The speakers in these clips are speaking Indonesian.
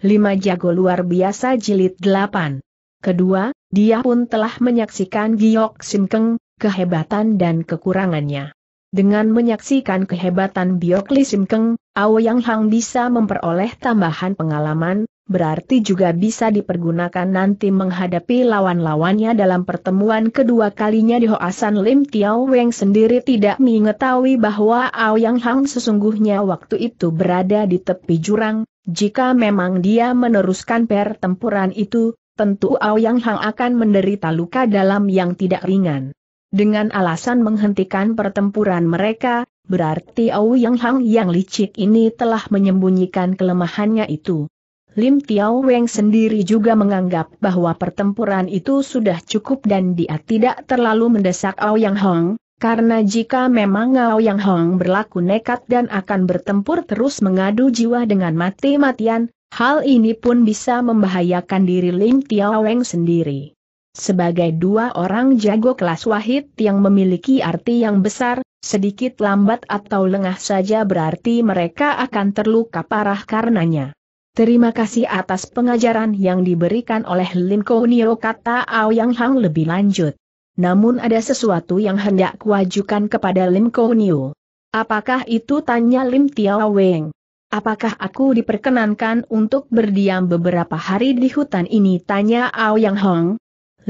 Lima jago luar biasa jilid delapan. Kedua, dia pun telah menyaksikan Giok Simkeng, kehebatan dan kekurangannya. Dengan menyaksikan kehebatan Biok Li Simkeng, Yang Hang bisa memperoleh tambahan pengalaman, berarti juga bisa dipergunakan nanti menghadapi lawan-lawannya dalam pertemuan kedua kalinya di Hoasan Lim Tiao Weng sendiri tidak mengetahui bahwa Yang Hang sesungguhnya waktu itu berada di tepi jurang, jika memang dia meneruskan pertempuran itu, tentu Aoyang Hang akan menderita luka dalam yang tidak ringan. Dengan alasan menghentikan pertempuran mereka, berarti Aoyang Hang yang licik ini telah menyembunyikan kelemahannya itu. Lim Tiao Weng sendiri juga menganggap bahwa pertempuran itu sudah cukup dan dia tidak terlalu mendesak Aoyang Hang, karena jika memang Ngao Yang Hong berlaku nekat dan akan bertempur terus mengadu jiwa dengan mati-matian, hal ini pun bisa membahayakan diri Lim Weng sendiri. Sebagai dua orang jago kelas wahid yang memiliki arti yang besar, sedikit lambat atau lengah saja berarti mereka akan terluka parah karenanya. Terima kasih atas pengajaran yang diberikan oleh Lim Kounio kata Ao Yang Hong lebih lanjut namun ada sesuatu yang hendak kuajukan kepada Lim Kounio. Apakah itu tanya Lim Tiao Weng? Apakah aku diperkenankan untuk berdiam beberapa hari di hutan ini? Tanya Ao Yang Hong.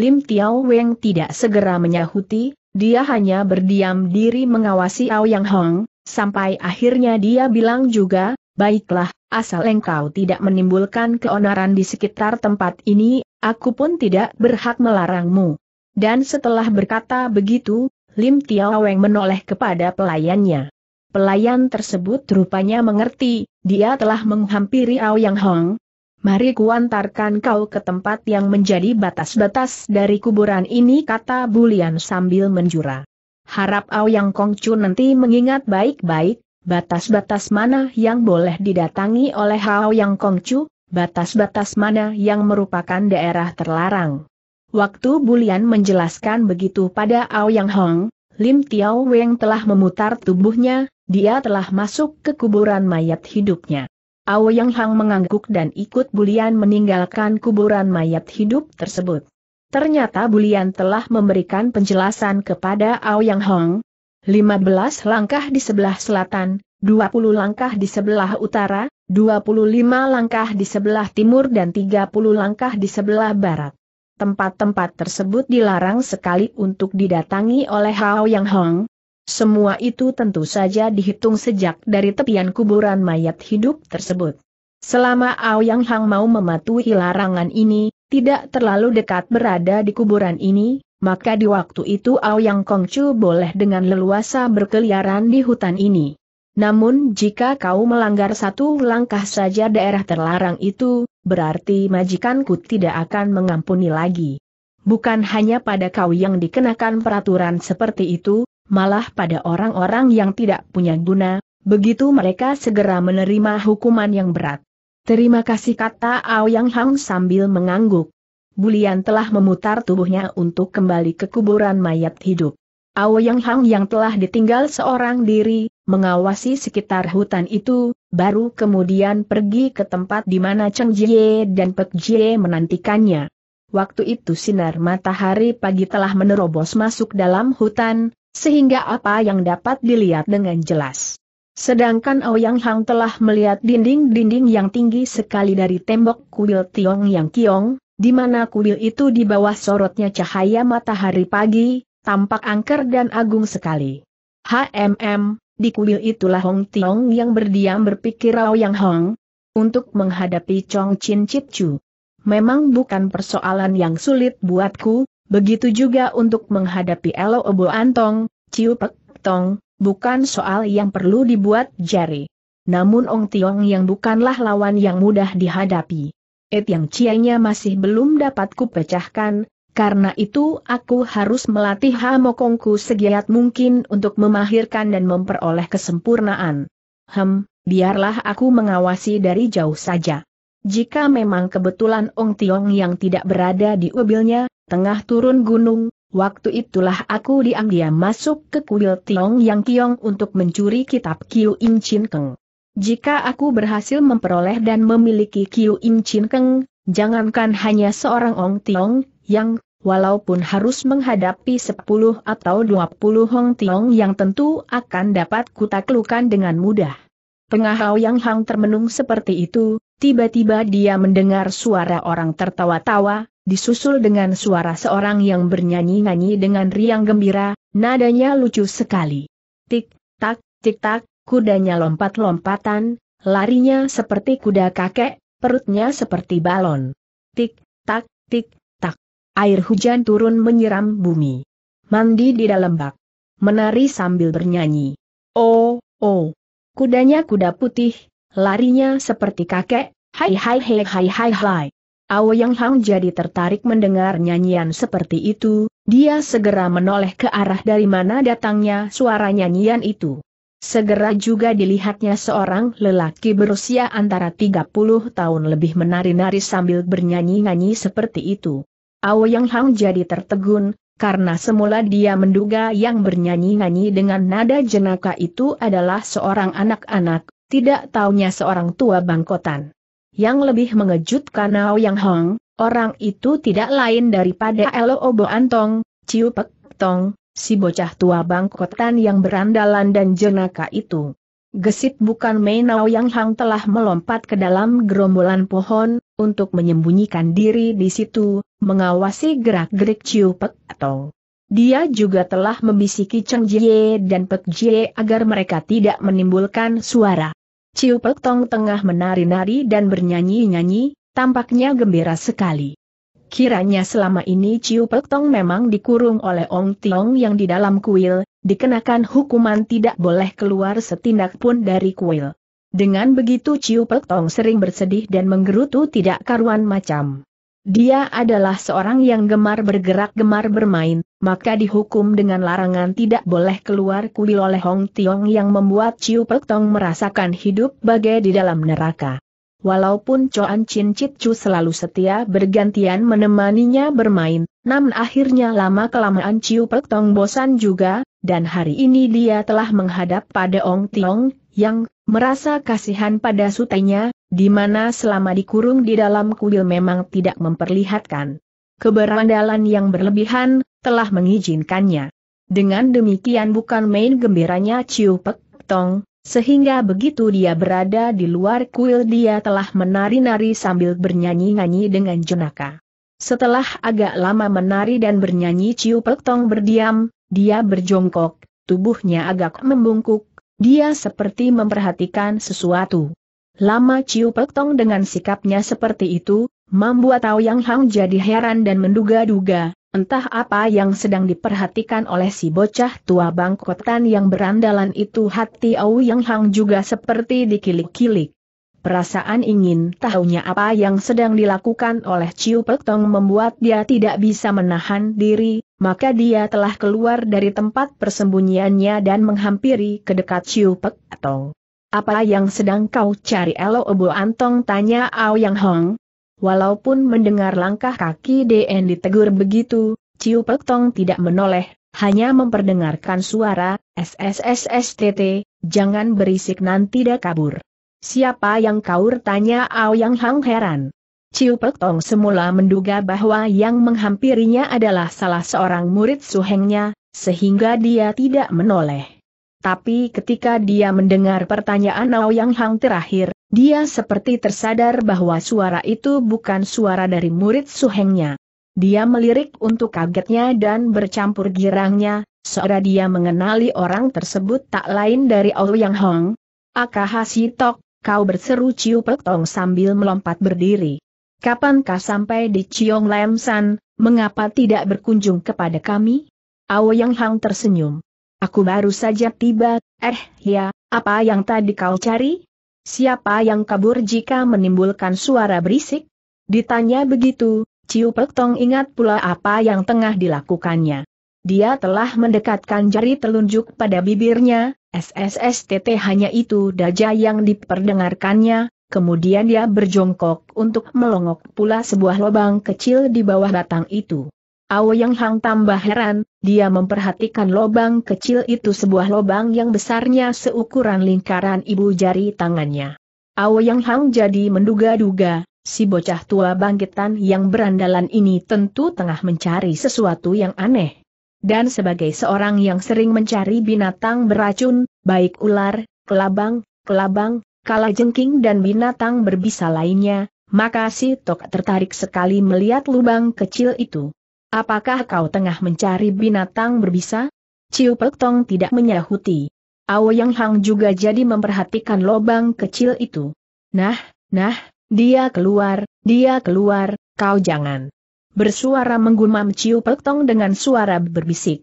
Lim Tiao Weng tidak segera menyahuti, dia hanya berdiam diri mengawasi Ao Yang Hong, sampai akhirnya dia bilang juga, baiklah, asal engkau tidak menimbulkan keonaran di sekitar tempat ini, aku pun tidak berhak melarangmu. Dan setelah berkata begitu, Lim Tiaweng menoleh kepada pelayannya. Pelayan tersebut rupanya mengerti, dia telah menghampiri Ao Yang Hong. Mari kuantarkan kau ke tempat yang menjadi batas-batas dari kuburan ini kata Bulian sambil menjura. Harap Ao Yang Kong nanti mengingat baik-baik, batas-batas mana yang boleh didatangi oleh Ao Yang Kong batas-batas mana yang merupakan daerah terlarang. Waktu Bulian menjelaskan begitu pada Ao Yang Hong, Lim Tiao Weng telah memutar tubuhnya, dia telah masuk ke kuburan mayat hidupnya. Ao Yang Hong mengangguk dan ikut Bulian meninggalkan kuburan mayat hidup tersebut. Ternyata Bulian telah memberikan penjelasan kepada Ao Yang Hong. 15 langkah di sebelah selatan, 20 langkah di sebelah utara, 25 langkah di sebelah timur dan 30 langkah di sebelah barat tempat-tempat tersebut dilarang sekali untuk didatangi oleh Hao Yang Hong. Semua itu tentu saja dihitung sejak dari tepian kuburan mayat hidup tersebut. Selama Ao Yang Hang mau mematuhi larangan ini, tidak terlalu dekat berada di kuburan ini, maka di waktu itu Ao Yang Kongcu boleh dengan leluasa berkeliaran di hutan ini. Namun jika kau melanggar satu langkah saja daerah terlarang itu, berarti majikanku tidak akan mengampuni lagi. Bukan hanya pada kau yang dikenakan peraturan seperti itu, malah pada orang-orang yang tidak punya guna, begitu mereka segera menerima hukuman yang berat. Terima kasih kata Aoyang Hang sambil mengangguk. Bulian telah memutar tubuhnya untuk kembali ke kuburan mayat hidup. Aoyang Hang yang telah ditinggal seorang diri, mengawasi sekitar hutan itu, baru kemudian pergi ke tempat di mana Cheng Jie dan Pek Jie menantikannya. Waktu itu sinar matahari pagi telah menerobos masuk dalam hutan, sehingga apa yang dapat dilihat dengan jelas. Sedangkan Ouyang oh Hang telah melihat dinding-dinding yang tinggi sekali dari tembok kuil Tiong Yang Kiong, di mana kuil itu di bawah sorotnya cahaya matahari pagi, tampak angker dan agung sekali. HMM, di kuil itulah Hong Tiong yang berdiam berpikir Rao Yang Hong untuk menghadapi Chong Chin Chit Chu. Memang bukan persoalan yang sulit buatku, begitu juga untuk menghadapi Elo Obo Antong, Ciu Pek Tong, bukan soal yang perlu dibuat jari. Namun Ong Tiong yang bukanlah lawan yang mudah dihadapi. Et yang cianya masih belum dapat kupecahkan, karena itu aku harus melatih hamokongku segiat mungkin untuk memahirkan dan memperoleh kesempurnaan. Hem, biarlah aku mengawasi dari jauh saja. Jika memang kebetulan Ong Tiong yang tidak berada di mobilnya, tengah turun gunung, waktu itulah aku diam-diam masuk ke kuil Tiong Yang Kiong untuk mencuri kitab Kiu Im Chin Keng. Jika aku berhasil memperoleh dan memiliki Kiu Im Chin Keng, jangankan hanya seorang Ong Tiong, yang, walaupun harus menghadapi 10 atau 20 Hong Tiong yang tentu akan dapat kutaklukan dengan mudah. Pengahau yang hang termenung seperti itu, tiba-tiba dia mendengar suara orang tertawa-tawa, disusul dengan suara seorang yang bernyanyi-nyanyi dengan riang gembira, nadanya lucu sekali. Tik, tak, tik tak, kudanya lompat-lompatan, larinya seperti kuda kakek, perutnya seperti balon. Tik, tak, tik, Air hujan turun menyiram bumi. Mandi di dalam bak. Menari sambil bernyanyi. Oh, oh. Kudanya kuda putih, larinya seperti kakek, hai hai hai hai hai hai. Ao Yang Hang jadi tertarik mendengar nyanyian seperti itu, dia segera menoleh ke arah dari mana datangnya suara nyanyian itu. Segera juga dilihatnya seorang lelaki berusia antara 30 tahun lebih menari-nari sambil bernyanyi-nyanyi seperti itu. Ao Yang Hang jadi tertegun, karena semula dia menduga yang bernyanyi-nyanyi dengan nada jenaka itu adalah seorang anak-anak, tidak taunya seorang tua bangkotan. Yang lebih mengejutkan Ao Yang Hang, orang itu tidak lain daripada Elo Obo Antong, Ciu Pek Tong, si bocah tua bangkotan yang berandalan dan jenaka itu. Gesit bukan main Yang Hang telah melompat ke dalam gerombolan pohon, untuk menyembunyikan diri di situ, mengawasi gerak-gerik Ciu Pek atau dia juga telah membisiki Cheng Jie dan Pek Jie agar mereka tidak menimbulkan suara. Ciu Pek Tong tengah menari-nari dan bernyanyi-nyanyi, tampaknya gembira sekali. Kiranya selama ini Ciu Pek Tong memang dikurung oleh Ong Tiong yang di dalam kuil, dikenakan hukuman tidak boleh keluar setindak pun dari kuil. Dengan begitu Ciu Tong sering bersedih dan menggerutu tidak karuan macam. Dia adalah seorang yang gemar bergerak gemar bermain, maka dihukum dengan larangan tidak boleh keluar kuil oleh Hong Tiong yang membuat Ciu Tong merasakan hidup bagai di dalam neraka. Walaupun Choan Chin Chit Chu selalu setia bergantian menemaninya bermain, namun akhirnya lama-kelamaan Ciu Tong bosan juga, dan hari ini dia telah menghadap pada Ong Tiong, yang merasa kasihan pada sutenya, di mana selama dikurung di dalam kuil memang tidak memperlihatkan keberandalan yang berlebihan, telah mengizinkannya. Dengan demikian bukan main gembiranya Ciu Pek Tong, sehingga begitu dia berada di luar kuil dia telah menari-nari sambil bernyanyi-nyanyi dengan jenaka. Setelah agak lama menari dan bernyanyi Ciu Pek Tong berdiam, dia berjongkok, tubuhnya agak membungkuk, dia seperti memperhatikan sesuatu. Lama Ciu Pek Tong dengan sikapnya seperti itu, membuat Tao Yang Hang jadi heran dan menduga-duga, entah apa yang sedang diperhatikan oleh si bocah tua bangkotan yang berandalan itu hati Ao Yang Hang juga seperti dikilik-kilik. Perasaan ingin tahunya apa yang sedang dilakukan oleh Ciu Pek Tong membuat dia tidak bisa menahan diri, maka dia telah keluar dari tempat persembunyiannya dan menghampiri ke dekat Ciu Pek Tong. Apa yang sedang kau cari Elo Obo Antong tanya Ao Yang Hong. Walaupun mendengar langkah kaki DN ditegur begitu, Ciu Pek Tong tidak menoleh, hanya memperdengarkan suara, SSSSTT, jangan berisik nanti dia kabur. Siapa yang kau tanya Yang Hang heran. Ciu Pek Tong semula menduga bahwa yang menghampirinya adalah salah seorang murid suhengnya, sehingga dia tidak menoleh. Tapi ketika dia mendengar pertanyaan Yang Hang terakhir, dia seperti tersadar bahwa suara itu bukan suara dari murid suhengnya. Dia melirik untuk kagetnya dan bercampur girangnya, seolah dia mengenali orang tersebut tak lain dari Aoyang Hong. Akahasi Tok, Kau berseru Ciu Pek Tong sambil melompat berdiri. Kapan kau sampai di Ciong Lam San, mengapa tidak berkunjung kepada kami? Yang Hang tersenyum. Aku baru saja tiba, eh ya, apa yang tadi kau cari? Siapa yang kabur jika menimbulkan suara berisik? Ditanya begitu, Ciu Pek Tong ingat pula apa yang tengah dilakukannya. Dia telah mendekatkan jari telunjuk pada bibirnya, SSSTT hanya itu daja yang diperdengarkannya, kemudian dia berjongkok untuk melongok pula sebuah lubang kecil di bawah batang itu. Ao Yang Hang tambah heran, dia memperhatikan lubang kecil itu sebuah lubang yang besarnya seukuran lingkaran ibu jari tangannya. Ao Yang Hang jadi menduga-duga, si bocah tua bangkitan yang berandalan ini tentu tengah mencari sesuatu yang aneh dan sebagai seorang yang sering mencari binatang beracun, baik ular, kelabang, kelabang, kalajengking dan binatang berbisa lainnya, maka si Tok tertarik sekali melihat lubang kecil itu. Apakah kau tengah mencari binatang berbisa? Ciu Pek Tong tidak menyahuti. Aoyang Hang juga jadi memperhatikan lubang kecil itu. Nah, nah, dia keluar, dia keluar, kau jangan bersuara menggumam Ciu Peltong dengan suara berbisik.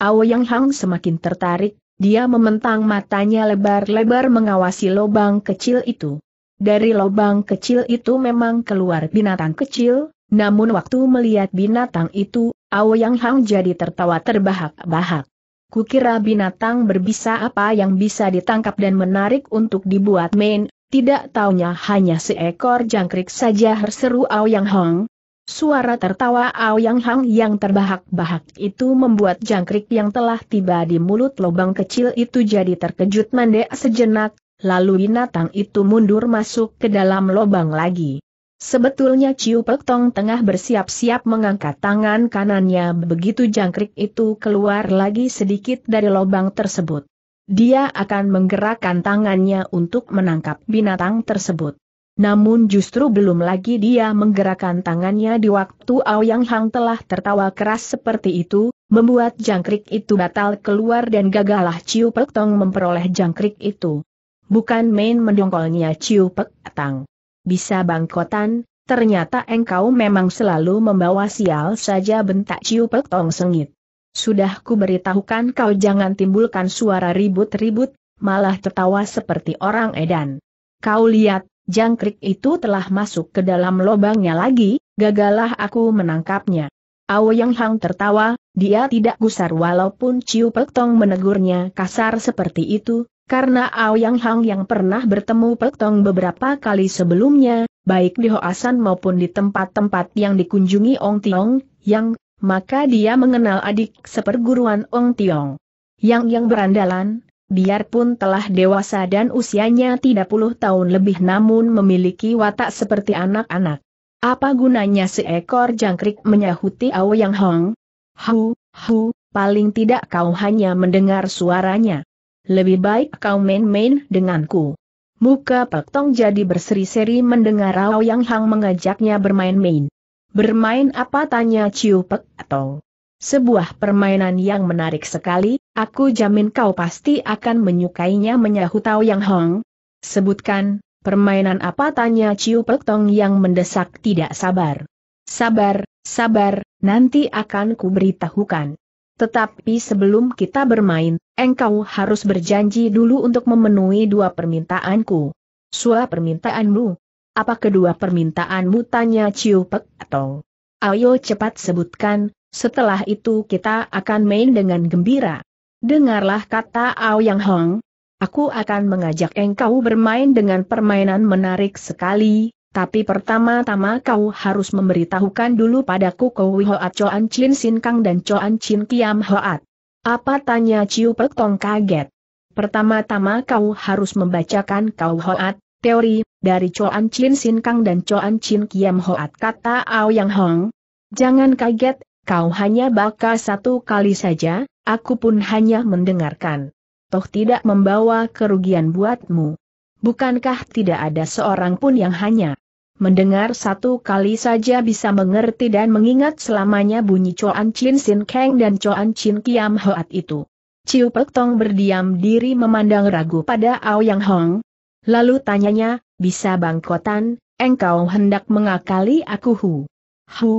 Ao Yang Hang semakin tertarik, dia mementang matanya lebar-lebar mengawasi lubang kecil itu. Dari lubang kecil itu memang keluar binatang kecil, namun waktu melihat binatang itu, Ao Yang Hang jadi tertawa terbahak-bahak. Kukira binatang berbisa apa yang bisa ditangkap dan menarik untuk dibuat main, tidak taunya hanya seekor jangkrik saja herseru Ao Yang Hong, Suara tertawa Ao Yang Hang yang terbahak-bahak itu membuat jangkrik yang telah tiba di mulut lubang kecil itu jadi terkejut mandek sejenak, lalu binatang itu mundur masuk ke dalam lubang lagi. Sebetulnya Ciu Pek Tong tengah bersiap-siap mengangkat tangan kanannya begitu jangkrik itu keluar lagi sedikit dari lubang tersebut. Dia akan menggerakkan tangannya untuk menangkap binatang tersebut. Namun justru belum lagi dia menggerakkan tangannya di waktu Aoyang Hang telah tertawa keras seperti itu, membuat jangkrik itu batal keluar dan gagalah Ciu Pek Tong memperoleh jangkrik itu. Bukan main mendongkolnya Ciu Pek Tang. Bisa bangkotan, ternyata engkau memang selalu membawa sial saja bentak Ciu Pek Tong sengit. Sudah ku beritahukan kau jangan timbulkan suara ribut-ribut, malah tertawa seperti orang edan. Kau lihat, jangkrik itu telah masuk ke dalam lobangnya lagi, gagalah aku menangkapnya. Yang Hang tertawa, dia tidak gusar walaupun Ciu Pek menegurnya kasar seperti itu, karena Yang Hang yang pernah bertemu Pek beberapa kali sebelumnya, baik di Hoasan maupun di tempat-tempat yang dikunjungi Ong Tiong, yang, maka dia mengenal adik seperguruan Ong Tiong. Yang yang berandalan, Biarpun telah dewasa dan usianya tidak puluh tahun lebih namun memiliki watak seperti anak-anak. Apa gunanya seekor jangkrik menyahuti Ao Yang Hong? Hu, hu, paling tidak kau hanya mendengar suaranya. Lebih baik kau main-main denganku. Muka Pak Tong jadi berseri-seri mendengar Ao Yang Hong mengajaknya bermain-main. Bermain apa tanya Ciu Pek Tong. Sebuah permainan yang menarik sekali, aku jamin kau pasti akan menyukainya menyahut Tao Yang Hong. Sebutkan, permainan apa tanya Ciu Pek Tong yang mendesak tidak sabar. Sabar, sabar, nanti akan kuberitahukan. Tetapi sebelum kita bermain, engkau harus berjanji dulu untuk memenuhi dua permintaanku. Sua permintaanmu? Apa kedua permintaanmu tanya Ciu Pek Tong? Ayo cepat sebutkan, setelah itu kita akan main dengan gembira. Dengarlah kata Ao Yang Hong. Aku akan mengajak engkau bermain dengan permainan menarik sekali, tapi pertama-tama kau harus memberitahukan dulu padaku Kowi Hoat Choan Chin Sin Kang dan Choan Chin Kiam Hoat. Apa tanya Ciu Pek Tong kaget? Pertama-tama kau harus membacakan kau Hoat, teori, dari Choan Chin Sin Kang dan Choan Chin Kiam Hoat kata Ao Yang Hong. Jangan kaget kau hanya baca satu kali saja, aku pun hanya mendengarkan. Toh tidak membawa kerugian buatmu. Bukankah tidak ada seorang pun yang hanya mendengar satu kali saja bisa mengerti dan mengingat selamanya bunyi Choan Chin Sin Kang dan Choan Chin Kiam Hoat itu? Ciu Pek Tong berdiam diri memandang ragu pada Yang Hong. Lalu tanyanya, bisa bangkotan, engkau hendak mengakali aku Hu? Hu,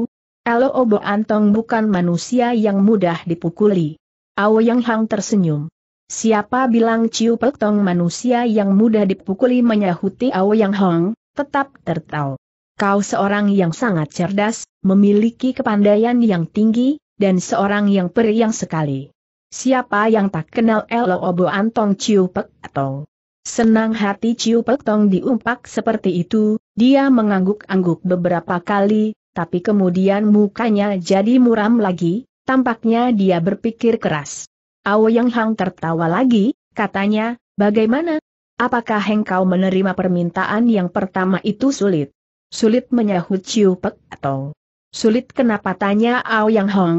Elo Obo Antong bukan manusia yang mudah dipukuli. Ao Yang Hang tersenyum. Siapa bilang Ciu Pek Tong manusia yang mudah dipukuli menyahuti Ao Yang Hang, tetap tertawa. Kau seorang yang sangat cerdas, memiliki kepandaian yang tinggi, dan seorang yang periang sekali. Siapa yang tak kenal Elo Obo Antong Ciu Pek Tong? Senang hati Ciu Pek Tong diumpak seperti itu, dia mengangguk-angguk beberapa kali, tapi kemudian mukanya jadi muram lagi, tampaknya dia berpikir keras. Yang Hang tertawa lagi, katanya, bagaimana? Apakah engkau menerima permintaan yang pertama itu sulit? Sulit menyahut Ciu Pek atau sulit kenapa tanya Yang Hong?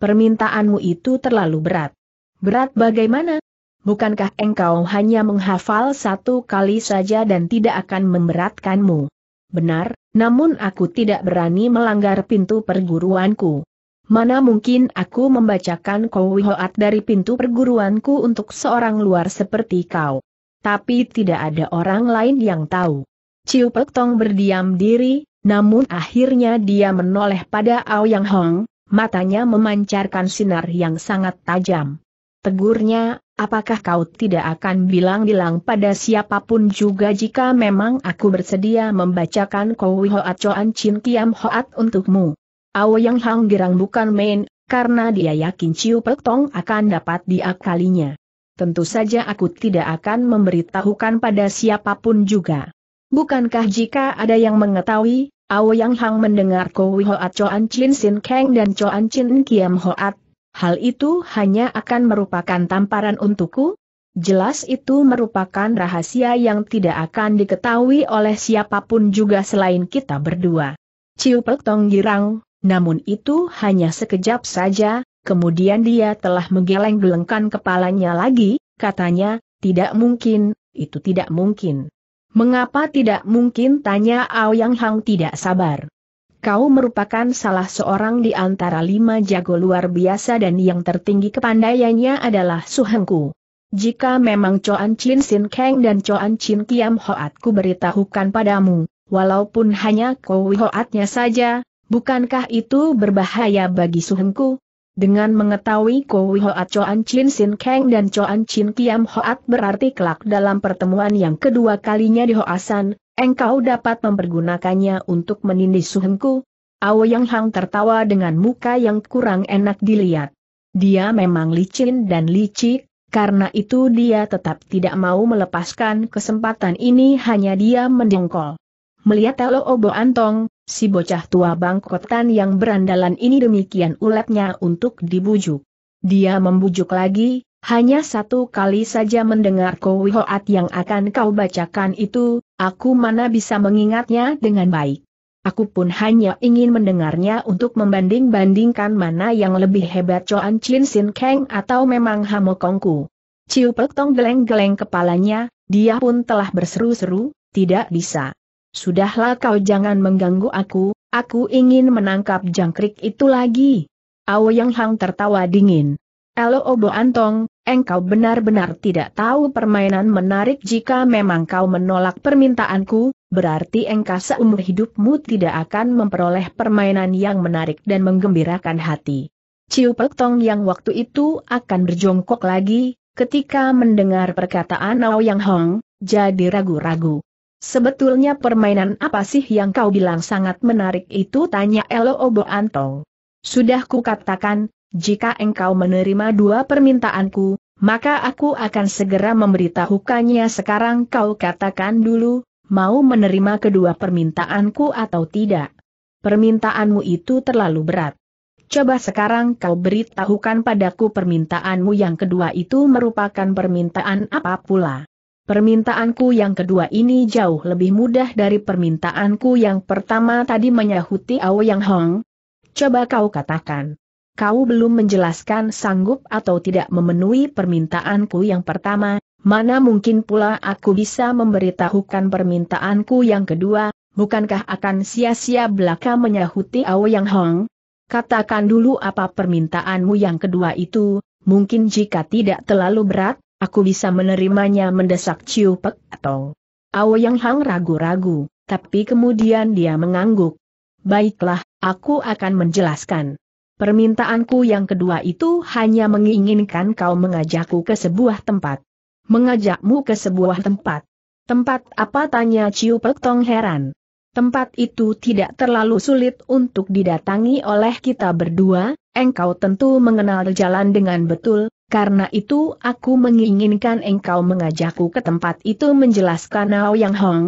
Permintaanmu itu terlalu berat. Berat bagaimana? Bukankah engkau hanya menghafal satu kali saja dan tidak akan memberatkanmu? Benar, namun aku tidak berani melanggar pintu perguruanku. Mana mungkin aku membacakan kowihoat dari pintu perguruanku untuk seorang luar seperti kau. Tapi tidak ada orang lain yang tahu. Ciu Pek Tong berdiam diri, namun akhirnya dia menoleh pada Ao Yang Hong, matanya memancarkan sinar yang sangat tajam. Tegurnya, apakah kau tidak akan bilang-bilang pada siapapun juga jika memang aku bersedia membacakan Kowi Hoat Choan Chin Kiam Hoat untukmu? Awo Yang Hang Girang bukan main, karena dia yakin Ciu Pek Tong akan dapat diakalinya. Tentu saja aku tidak akan memberitahukan pada siapapun juga. Bukankah jika ada yang mengetahui, Awo Yang Hang mendengar Kowi Hoat Choan Chin Sin Kang dan Choan Chin Kiam Hoat, Hal itu hanya akan merupakan tamparan untukku? Jelas itu merupakan rahasia yang tidak akan diketahui oleh siapapun juga selain kita berdua. Ciu Pek Tong girang, namun itu hanya sekejap saja, kemudian dia telah menggeleng-gelengkan kepalanya lagi, katanya, tidak mungkin, itu tidak mungkin. Mengapa tidak mungkin tanya Ao Yang Hang tidak sabar kau merupakan salah seorang di antara lima jago luar biasa dan yang tertinggi kepandaiannya adalah Suhengku. Jika memang Coan Chin Sin Kang dan Coan Chin Kiam Hoat ku beritahukan padamu, walaupun hanya kau Hoatnya saja, bukankah itu berbahaya bagi Suhengku? Dengan mengetahui Kowi Hoat Coan Chin Sin Kang dan Coan Chin Kiam Hoat berarti kelak dalam pertemuan yang kedua kalinya di Hoasan, Engkau dapat mempergunakannya untuk menindih suhengku? Yang Hang tertawa dengan muka yang kurang enak dilihat. Dia memang licin dan licik, karena itu dia tetap tidak mau melepaskan kesempatan ini hanya dia mendengkol. Melihat Elo Obo Antong, si bocah tua bangkotan yang berandalan ini demikian ulatnya untuk dibujuk. Dia membujuk lagi, hanya satu kali saja mendengar kowihoat yang akan kau bacakan itu, aku mana bisa mengingatnya dengan baik. Aku pun hanya ingin mendengarnya untuk membanding-bandingkan mana yang lebih hebat Choan Chin Sin Kang atau memang Hamokongku. Ciu Pek Tong geleng-geleng kepalanya, dia pun telah berseru-seru, tidak bisa. Sudahlah kau jangan mengganggu aku, aku ingin menangkap jangkrik itu lagi. Ao Yang Hang tertawa dingin. Elo Obo Antong, engkau benar-benar tidak tahu permainan menarik jika memang kau menolak permintaanku, berarti engkau seumur hidupmu tidak akan memperoleh permainan yang menarik dan menggembirakan hati. Ciu Tong yang waktu itu akan berjongkok lagi, ketika mendengar perkataan Yang Hong, jadi ragu-ragu. Sebetulnya permainan apa sih yang kau bilang sangat menarik itu tanya Elo Obo Antong. Sudah kukatakan, jika engkau menerima dua permintaanku, maka aku akan segera memberitahukannya sekarang kau katakan dulu, mau menerima kedua permintaanku atau tidak. Permintaanmu itu terlalu berat. Coba sekarang kau beritahukan padaku permintaanmu yang kedua itu merupakan permintaan apa pula. Permintaanku yang kedua ini jauh lebih mudah dari permintaanku yang pertama tadi menyahuti Ao Yang Hong. Coba kau katakan kau belum menjelaskan sanggup atau tidak memenuhi permintaanku yang pertama, mana mungkin pula aku bisa memberitahukan permintaanku yang kedua, bukankah akan sia-sia belaka menyahuti Yang Hong? Katakan dulu apa permintaanmu yang kedua itu, mungkin jika tidak terlalu berat, aku bisa menerimanya mendesak Ciu Pek atau Yang Hong ragu-ragu, tapi kemudian dia mengangguk. Baiklah, aku akan menjelaskan. Permintaanku yang kedua itu hanya menginginkan kau mengajakku ke sebuah tempat. Mengajakmu ke sebuah tempat. Tempat apa tanya Ciu Pek heran. Tempat itu tidak terlalu sulit untuk didatangi oleh kita berdua, engkau tentu mengenal jalan dengan betul, karena itu aku menginginkan engkau mengajakku ke tempat itu menjelaskan Ao Yang Hong,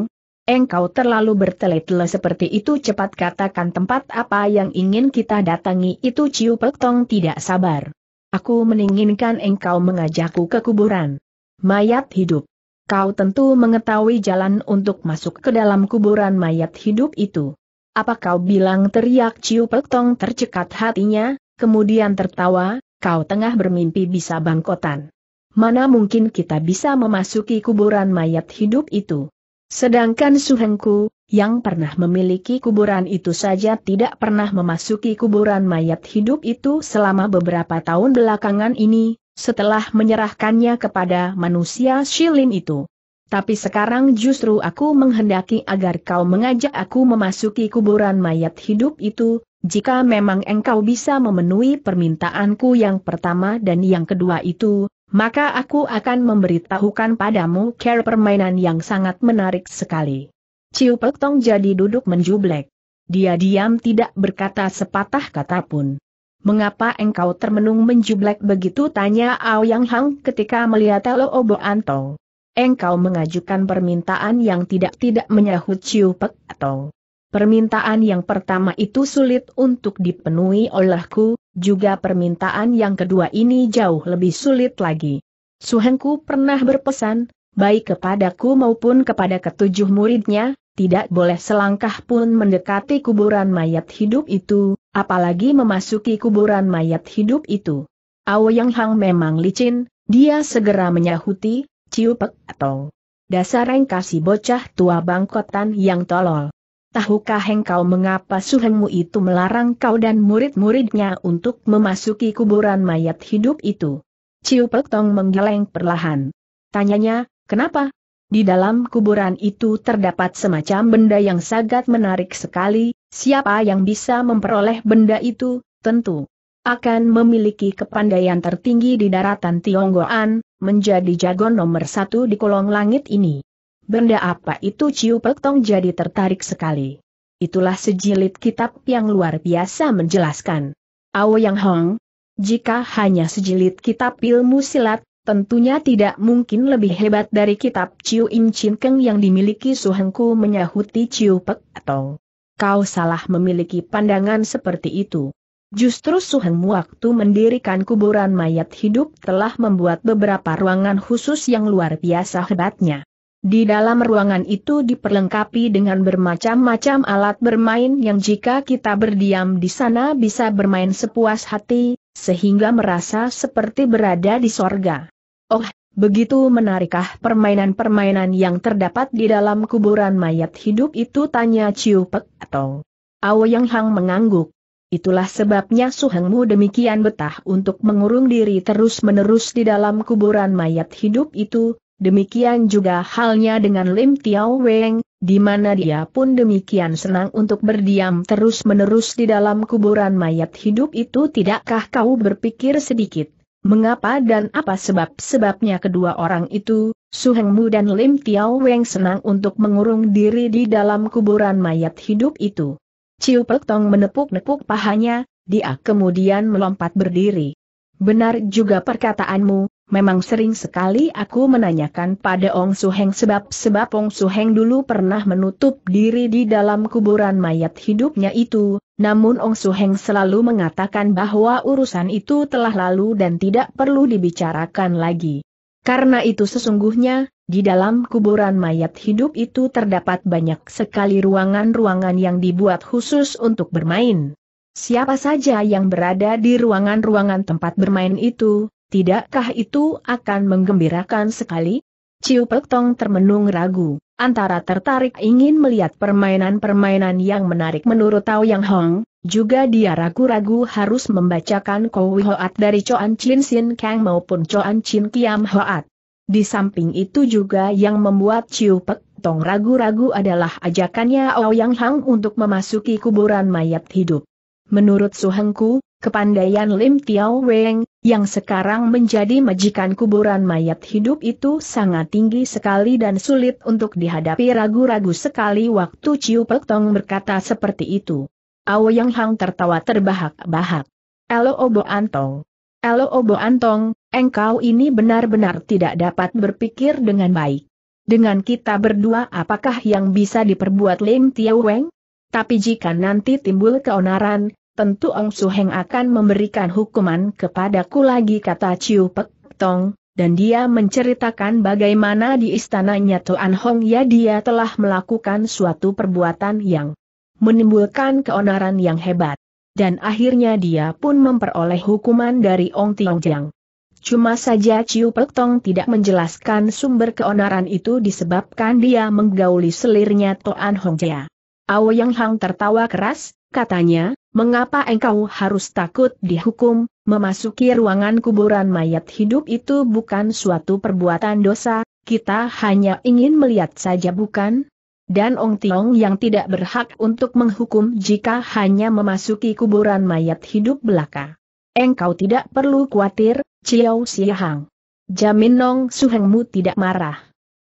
Engkau terlalu bertele-tele seperti itu cepat katakan tempat apa yang ingin kita datangi itu Ciu Peltong tidak sabar. Aku meninginkan engkau mengajakku ke kuburan. Mayat hidup. Kau tentu mengetahui jalan untuk masuk ke dalam kuburan mayat hidup itu. Apa kau bilang teriak Ciu Peltong tercekat hatinya, kemudian tertawa, kau tengah bermimpi bisa bangkotan. Mana mungkin kita bisa memasuki kuburan mayat hidup itu? Sedangkan Suhengku, yang pernah memiliki kuburan itu saja tidak pernah memasuki kuburan mayat hidup itu selama beberapa tahun belakangan ini, setelah menyerahkannya kepada manusia Shilin itu. Tapi sekarang justru aku menghendaki agar kau mengajak aku memasuki kuburan mayat hidup itu, jika memang engkau bisa memenuhi permintaanku yang pertama dan yang kedua itu, maka aku akan memberitahukan padamu care permainan yang sangat menarik sekali. Ciu Pek Tong jadi duduk menjublek. Dia diam tidak berkata sepatah kata pun. Mengapa engkau termenung menjublek begitu tanya Ao Yang Hang ketika melihat Lo Obo Antong. Engkau mengajukan permintaan yang tidak-tidak menyahut Ciu Pek Tong. Permintaan yang pertama itu sulit untuk dipenuhi olehku, juga permintaan yang kedua ini jauh lebih sulit lagi. Suhengku pernah berpesan, baik kepadaku maupun kepada ketujuh muridnya, tidak boleh selangkah pun mendekati kuburan mayat hidup itu, apalagi memasuki kuburan mayat hidup itu. Yang Hang memang licin, dia segera menyahuti, ciupek atau dasar engkasi bocah tua bangkotan yang tolol tahukah engkau mengapa suhengmu itu melarang kau dan murid-muridnya untuk memasuki kuburan mayat hidup itu? Ciu Pek Tong menggeleng perlahan. Tanyanya, kenapa? Di dalam kuburan itu terdapat semacam benda yang sangat menarik sekali, siapa yang bisa memperoleh benda itu, tentu akan memiliki kepandaian tertinggi di daratan Tionggoan, menjadi jago nomor satu di kolong langit ini. Benda apa itu Ciu Tong jadi tertarik sekali. Itulah sejilid kitab yang luar biasa menjelaskan. Ao Yang Hong, jika hanya sejilid kitab ilmu silat, tentunya tidak mungkin lebih hebat dari kitab Ciu Im Chin Keng yang dimiliki Suhengku menyahuti Ciu Pek Tong. Kau salah memiliki pandangan seperti itu. Justru Suheng waktu mendirikan kuburan mayat hidup telah membuat beberapa ruangan khusus yang luar biasa hebatnya. Di dalam ruangan itu diperlengkapi dengan bermacam-macam alat bermain yang jika kita berdiam di sana bisa bermain sepuas hati, sehingga merasa seperti berada di sorga. Oh, begitu menarikah permainan-permainan yang terdapat di dalam kuburan mayat hidup itu tanya Chiu Pek atau Yang Hang mengangguk. Itulah sebabnya Suhengmu demikian betah untuk mengurung diri terus-menerus di dalam kuburan mayat hidup itu, Demikian juga halnya dengan Lim Tiao Weng, di mana dia pun demikian senang untuk berdiam terus-menerus di dalam kuburan mayat hidup itu tidakkah kau berpikir sedikit, mengapa dan apa sebab-sebabnya kedua orang itu, Su Hengmu dan Lim Tiao Weng senang untuk mengurung diri di dalam kuburan mayat hidup itu. Ciu Pek Tong menepuk-nepuk pahanya, dia kemudian melompat berdiri. Benar juga perkataanmu, memang sering sekali aku menanyakan pada Ong Suheng sebab-sebab Ong Suheng dulu pernah menutup diri di dalam kuburan mayat hidupnya itu, namun Ong Suheng selalu mengatakan bahwa urusan itu telah lalu dan tidak perlu dibicarakan lagi. Karena itu sesungguhnya, di dalam kuburan mayat hidup itu terdapat banyak sekali ruangan-ruangan yang dibuat khusus untuk bermain. Siapa saja yang berada di ruangan-ruangan tempat bermain itu, tidakkah itu akan menggembirakan sekali? Ciu Pek Tong termenung ragu, antara tertarik ingin melihat permainan-permainan yang menarik menurut Tao Yang Hong, juga dia ragu-ragu harus membacakan Kowi Hoat dari Choan Chin Sin Kang maupun Choan Chin Kiam Hoat. Di samping itu juga yang membuat Ciu Pek Tong ragu-ragu adalah ajakannya Ouyang Hang untuk memasuki kuburan mayat hidup. Menurut Suhengku, kepandaian Lim Tiao Weng, yang sekarang menjadi majikan kuburan mayat hidup itu sangat tinggi sekali dan sulit untuk dihadapi ragu-ragu sekali waktu Ciu Pek Tong berkata seperti itu. Yang Hang tertawa terbahak-bahak. Elo Obo Antong. Elo Obo Antong, engkau ini benar-benar tidak dapat berpikir dengan baik. Dengan kita berdua apakah yang bisa diperbuat Lim Tiao Weng? Tapi jika nanti timbul keonaran, tentu Ong Heng akan memberikan hukuman kepadaku lagi kata Ciu Pek Tong, dan dia menceritakan bagaimana di istananya Tuan Hong ya dia telah melakukan suatu perbuatan yang menimbulkan keonaran yang hebat. Dan akhirnya dia pun memperoleh hukuman dari Ong Tiong Jiang. Cuma saja Ciu Pek Tong tidak menjelaskan sumber keonaran itu disebabkan dia menggauli selirnya Tuan Hong Jia. Yang Hang tertawa keras, katanya, mengapa engkau harus takut dihukum, memasuki ruangan kuburan mayat hidup itu bukan suatu perbuatan dosa, kita hanya ingin melihat saja bukan? Dan Ong Tiong yang tidak berhak untuk menghukum jika hanya memasuki kuburan mayat hidup belaka. Engkau tidak perlu khawatir, Ciao Hang. Jamin Nong Suhengmu tidak marah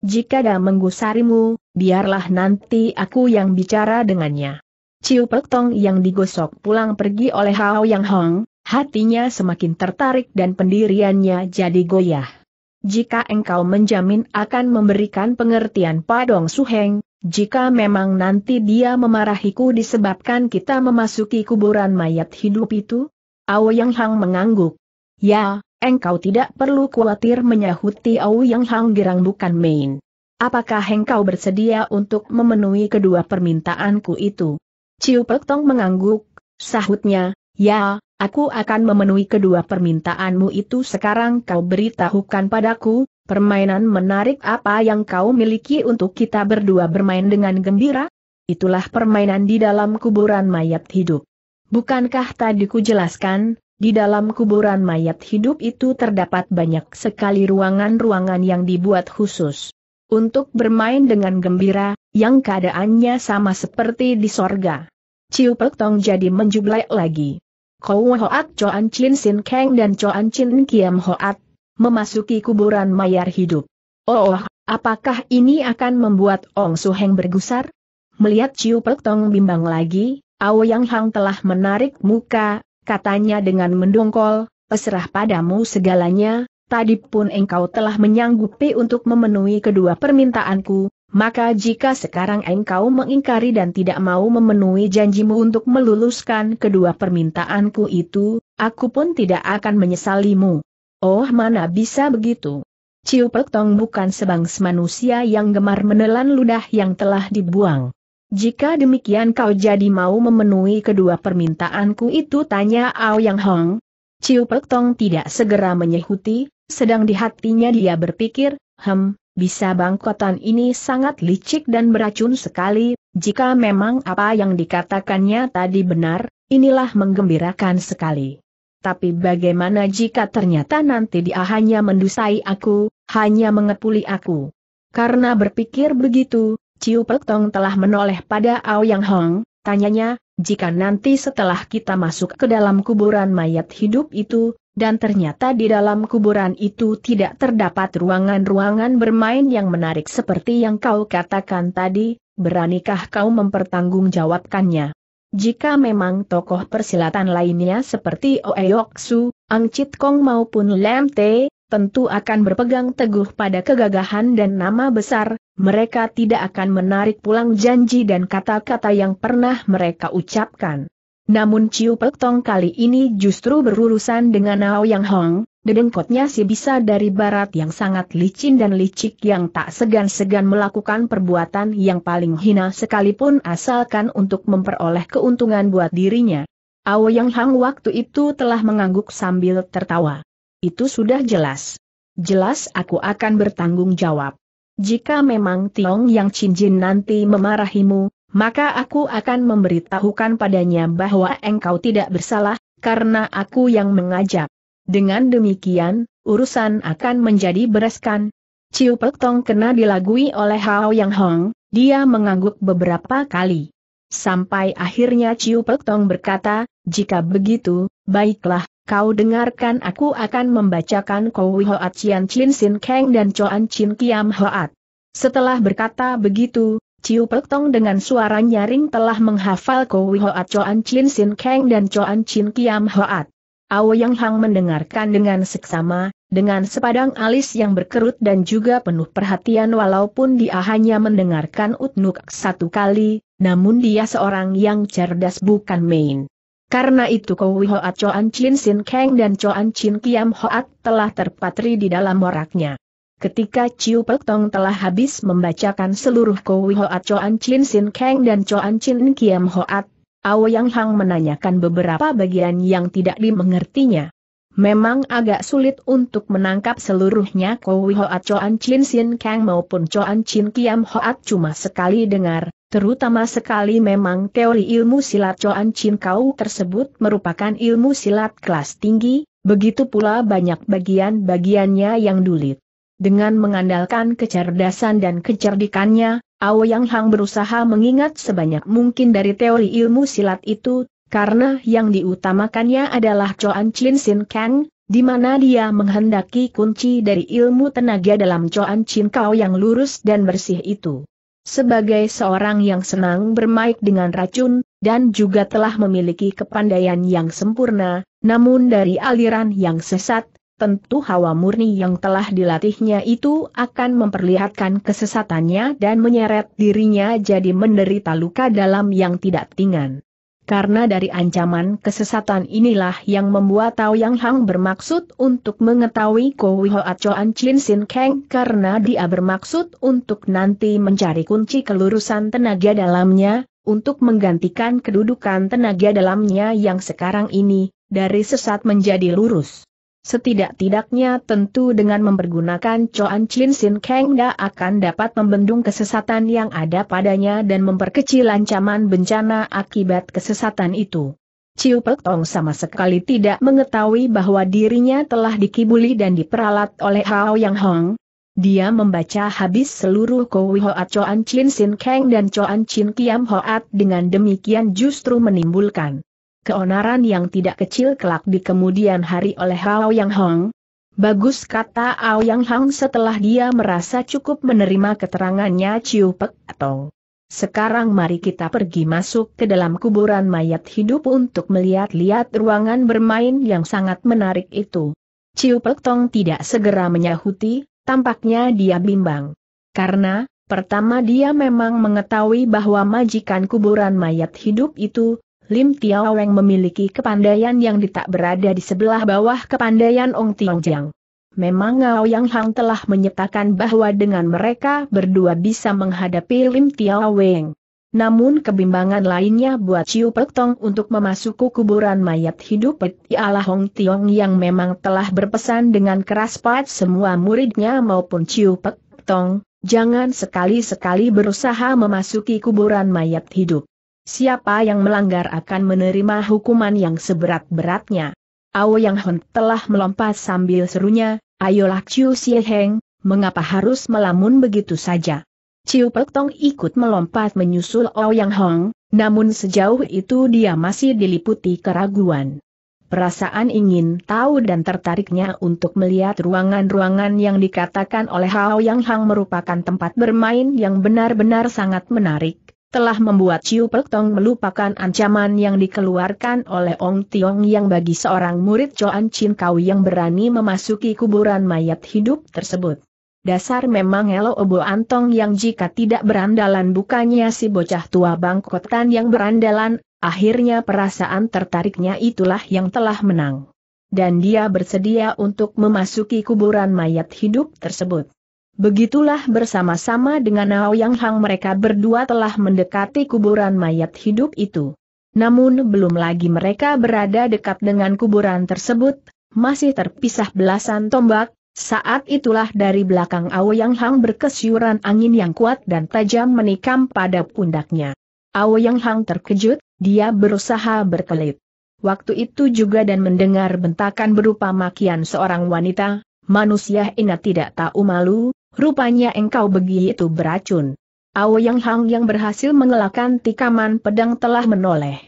jika dia menggusarimu, biarlah nanti aku yang bicara dengannya. Ciu Pek yang digosok pulang pergi oleh Hao Yang Hong, hatinya semakin tertarik dan pendiriannya jadi goyah. Jika engkau menjamin akan memberikan pengertian Padong Suheng, jika memang nanti dia memarahiku disebabkan kita memasuki kuburan mayat hidup itu? Ao Yang hong mengangguk. Ya, Engkau tidak perlu khawatir menyahuti Au Yang Hang Girang bukan main. Apakah engkau bersedia untuk memenuhi kedua permintaanku itu? Ciu Pek Tong mengangguk, sahutnya, ya, aku akan memenuhi kedua permintaanmu itu sekarang kau beritahukan padaku, permainan menarik apa yang kau miliki untuk kita berdua bermain dengan gembira? Itulah permainan di dalam kuburan mayat hidup. Bukankah tadi ku jelaskan, di dalam kuburan mayat hidup itu terdapat banyak sekali ruangan-ruangan yang dibuat khusus. Untuk bermain dengan gembira, yang keadaannya sama seperti di sorga. Ciu Pek Tong jadi menjublai lagi. Kau Hoat Choan Chin Sin Kang dan Choan Chin Kiam Hoat, memasuki kuburan mayar hidup. Oh, apakah ini akan membuat Ong Su Heng bergusar? Melihat Ciu Pek Tong bimbang lagi, Ao Yang Hang telah menarik muka, katanya dengan mendongkol, peserah padamu segalanya, tadi pun engkau telah menyanggupi untuk memenuhi kedua permintaanku, maka jika sekarang engkau mengingkari dan tidak mau memenuhi janjimu untuk meluluskan kedua permintaanku itu, aku pun tidak akan menyesalimu. Oh mana bisa begitu. Ciu Tong bukan sebangsa manusia yang gemar menelan ludah yang telah dibuang. Jika demikian kau jadi mau memenuhi kedua permintaanku itu tanya Ao Yang Hong. Ciu Pek Tong tidak segera menyehuti, sedang di hatinya dia berpikir, hem, bisa bangkotan ini sangat licik dan beracun sekali, jika memang apa yang dikatakannya tadi benar, inilah menggembirakan sekali. Tapi bagaimana jika ternyata nanti dia hanya mendusai aku, hanya mengepuli aku? Karena berpikir begitu, Ciu Pertong telah menoleh pada Ao Yang Hong, tanyanya, jika nanti setelah kita masuk ke dalam kuburan mayat hidup itu, dan ternyata di dalam kuburan itu tidak terdapat ruangan-ruangan bermain yang menarik seperti yang kau katakan tadi, beranikah kau mempertanggungjawabkannya? Jika memang tokoh persilatan lainnya seperti Oeyok Su, Ang Chit Kong maupun Lam Te, tentu akan berpegang teguh pada kegagahan dan nama besar, mereka tidak akan menarik pulang janji dan kata-kata yang pernah mereka ucapkan. Namun Ciu Pek Tong kali ini justru berurusan dengan Ao Yang Hong, dedengkotnya si bisa dari barat yang sangat licin dan licik yang tak segan-segan melakukan perbuatan yang paling hina sekalipun asalkan untuk memperoleh keuntungan buat dirinya. Ao Yang Hong waktu itu telah mengangguk sambil tertawa. Itu sudah jelas. Jelas aku akan bertanggung jawab. Jika memang Tiong Yang Cinjin nanti memarahimu, maka aku akan memberitahukan padanya bahwa engkau tidak bersalah, karena aku yang mengajak. Dengan demikian, urusan akan menjadi bereskan. Ciu Pek Tong kena dilagui oleh Hao Yang Hong, dia mengangguk beberapa kali. Sampai akhirnya Ciu Pek Tong berkata, jika begitu, baiklah, Kau dengarkan aku akan membacakan Kowi Hoat Cian Chin Sin Kang dan Choan Chin Kiam Hoat. Setelah berkata begitu, Ciu Pek Tong dengan suara nyaring telah menghafal Kowi Hoat Choan Chin Sin Kang dan Choan Chin Kiam Hoat. Yang Hang mendengarkan dengan seksama, dengan sepadang alis yang berkerut dan juga penuh perhatian walaupun dia hanya mendengarkan Utnuk satu kali, namun dia seorang yang cerdas bukan main. Karena itu Kowi Hoat Choan Chin Sin Kang dan Choan Chin Kiam Hoat telah terpatri di dalam moraknya. Ketika Ciu Pek Tong telah habis membacakan seluruh Kowi Hoat Choan Chin Sin Kang dan Choan Chin Kiam Hoat, Yang Hang menanyakan beberapa bagian yang tidak dimengertinya. Memang agak sulit untuk menangkap seluruhnya Kowi Hoat Choan Chin Sin Kang maupun Choan Chin Kiam Hoat cuma sekali dengar, Terutama sekali memang teori ilmu silat Coan Chin Kau tersebut merupakan ilmu silat kelas tinggi, begitu pula banyak bagian-bagiannya yang dulit. Dengan mengandalkan kecerdasan dan kecerdikannya, Yang Hang berusaha mengingat sebanyak mungkin dari teori ilmu silat itu, karena yang diutamakannya adalah Coan Chin Sin Kang, di mana dia menghendaki kunci dari ilmu tenaga dalam Coan Chin Kau yang lurus dan bersih itu. Sebagai seorang yang senang bermain dengan racun, dan juga telah memiliki kepandaian yang sempurna, namun dari aliran yang sesat, tentu hawa murni yang telah dilatihnya itu akan memperlihatkan kesesatannya dan menyeret dirinya jadi menderita luka dalam yang tidak ringan. Karena dari ancaman kesesatan inilah yang membuat Tao Yang Hang bermaksud untuk mengetahui Kowi Hoat Choan Chin Sin Kang karena dia bermaksud untuk nanti mencari kunci kelurusan tenaga dalamnya, untuk menggantikan kedudukan tenaga dalamnya yang sekarang ini, dari sesat menjadi lurus. Setidak-tidaknya tentu dengan mempergunakan Choan Chin Sin Kang Da akan dapat membendung kesesatan yang ada padanya dan memperkecil ancaman bencana akibat kesesatan itu. Chiu Pek Tong sama sekali tidak mengetahui bahwa dirinya telah dikibuli dan diperalat oleh Hao Yang Hong. Dia membaca habis seluruh Kowi Hoat Choan Chin Sin Kang dan Choan Chin Kiam Hoat dengan demikian justru menimbulkan keonaran yang tidak kecil kelak di kemudian hari oleh Ao Yang Hong? Bagus kata Ao Yang Hang setelah dia merasa cukup menerima keterangannya Ciu Pek Tong. Sekarang mari kita pergi masuk ke dalam kuburan mayat hidup untuk melihat-lihat ruangan bermain yang sangat menarik itu. Ciu Pek Tong tidak segera menyahuti, tampaknya dia bimbang. Karena, pertama dia memang mengetahui bahwa majikan kuburan mayat hidup itu, Lim Tiaweng memiliki kepandaian yang ditak berada di sebelah bawah kepandaian Ong Jiang. Memang Ngao Yang Hang telah menyatakan bahwa dengan mereka berdua bisa menghadapi Lim Tiaweng. Namun kebimbangan lainnya buat Chiu Ciu Tong untuk memasuki kuburan mayat hidup ialah Hong Tiong yang memang telah berpesan dengan keras pad semua muridnya maupun Chiu Ciu Tong, jangan sekali-sekali berusaha memasuki kuburan mayat hidup. Siapa yang melanggar akan menerima hukuman yang seberat-beratnya. Ao Yang Hon telah melompat sambil serunya, ayolah Chiu Si Heng, mengapa harus melamun begitu saja? Chiu Pek Tong ikut melompat menyusul Ao Yang Hong, namun sejauh itu dia masih diliputi keraguan. Perasaan ingin tahu dan tertariknya untuk melihat ruangan-ruangan yang dikatakan oleh Hao Yang Hang merupakan tempat bermain yang benar-benar sangat menarik, telah membuat Ciu Pek Tong melupakan ancaman yang dikeluarkan oleh Ong Tiong yang bagi seorang murid Choan Chin Kau yang berani memasuki kuburan mayat hidup tersebut. Dasar memang Elo Obo Antong yang jika tidak berandalan bukannya si bocah tua bangkotan yang berandalan, akhirnya perasaan tertariknya itulah yang telah menang dan dia bersedia untuk memasuki kuburan mayat hidup tersebut. Begitulah bersama-sama dengan Nao Yang Hang mereka berdua telah mendekati kuburan mayat hidup itu. Namun belum lagi mereka berada dekat dengan kuburan tersebut, masih terpisah belasan tombak, saat itulah dari belakang Ao Yang Hang berkesyuran angin yang kuat dan tajam menikam pada pundaknya. Ao Yang Hang terkejut, dia berusaha berkelit. Waktu itu juga dan mendengar bentakan berupa makian seorang wanita, manusia ina tidak tahu malu, Rupanya engkau begitu beracun. Yang Hang yang berhasil mengelakkan tikaman pedang telah menoleh.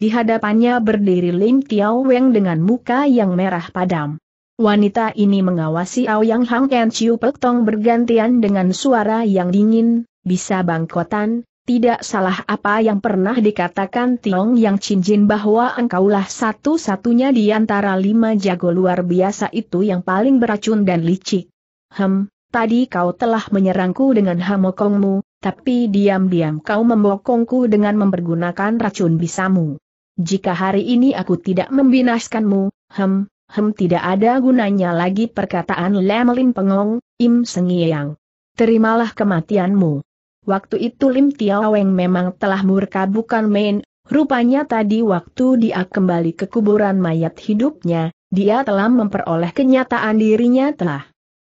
Di hadapannya berdiri Lim Tiao Weng dengan muka yang merah padam. Wanita ini mengawasi Yang Hang dan Chiu Pek Tong bergantian dengan suara yang dingin, bisa bangkotan, tidak salah apa yang pernah dikatakan Tiong Yang Cinjin bahwa engkaulah satu-satunya di antara lima jago luar biasa itu yang paling beracun dan licik. Hem, Tadi kau telah menyerangku dengan hamokongmu, tapi diam-diam kau membokongku dengan mempergunakan racun bisamu. Jika hari ini aku tidak membinaskanmu, hem, hem tidak ada gunanya lagi perkataan Lemelin Pengong, Im Sengiyang. Terimalah kematianmu. Waktu itu Lim Tiaweng memang telah murka bukan main, rupanya tadi waktu dia kembali ke kuburan mayat hidupnya, dia telah memperoleh kenyataan dirinya telah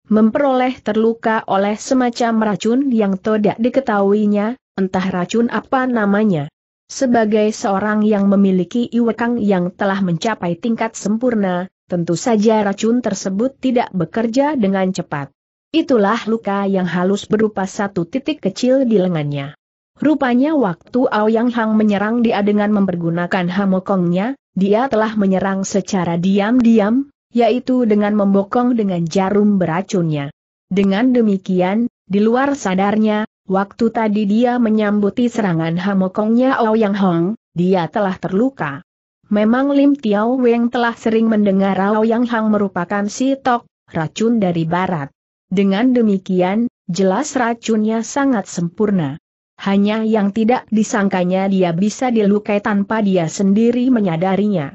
memperoleh terluka oleh semacam racun yang tidak diketahuinya, entah racun apa namanya. Sebagai seorang yang memiliki iwekang yang telah mencapai tingkat sempurna, tentu saja racun tersebut tidak bekerja dengan cepat. Itulah luka yang halus berupa satu titik kecil di lengannya. Rupanya waktu Aoyang Hang menyerang dia dengan mempergunakan hamokongnya, dia telah menyerang secara diam-diam, yaitu dengan membokong dengan jarum beracunnya. Dengan demikian, di luar sadarnya, waktu tadi dia menyambuti serangan hamokongnya Ouyang oh Hong, dia telah terluka. Memang Lim Tiao Weng telah sering mendengar Ouyang oh Hong merupakan si tok, racun dari barat. Dengan demikian, jelas racunnya sangat sempurna. Hanya yang tidak disangkanya dia bisa dilukai tanpa dia sendiri menyadarinya.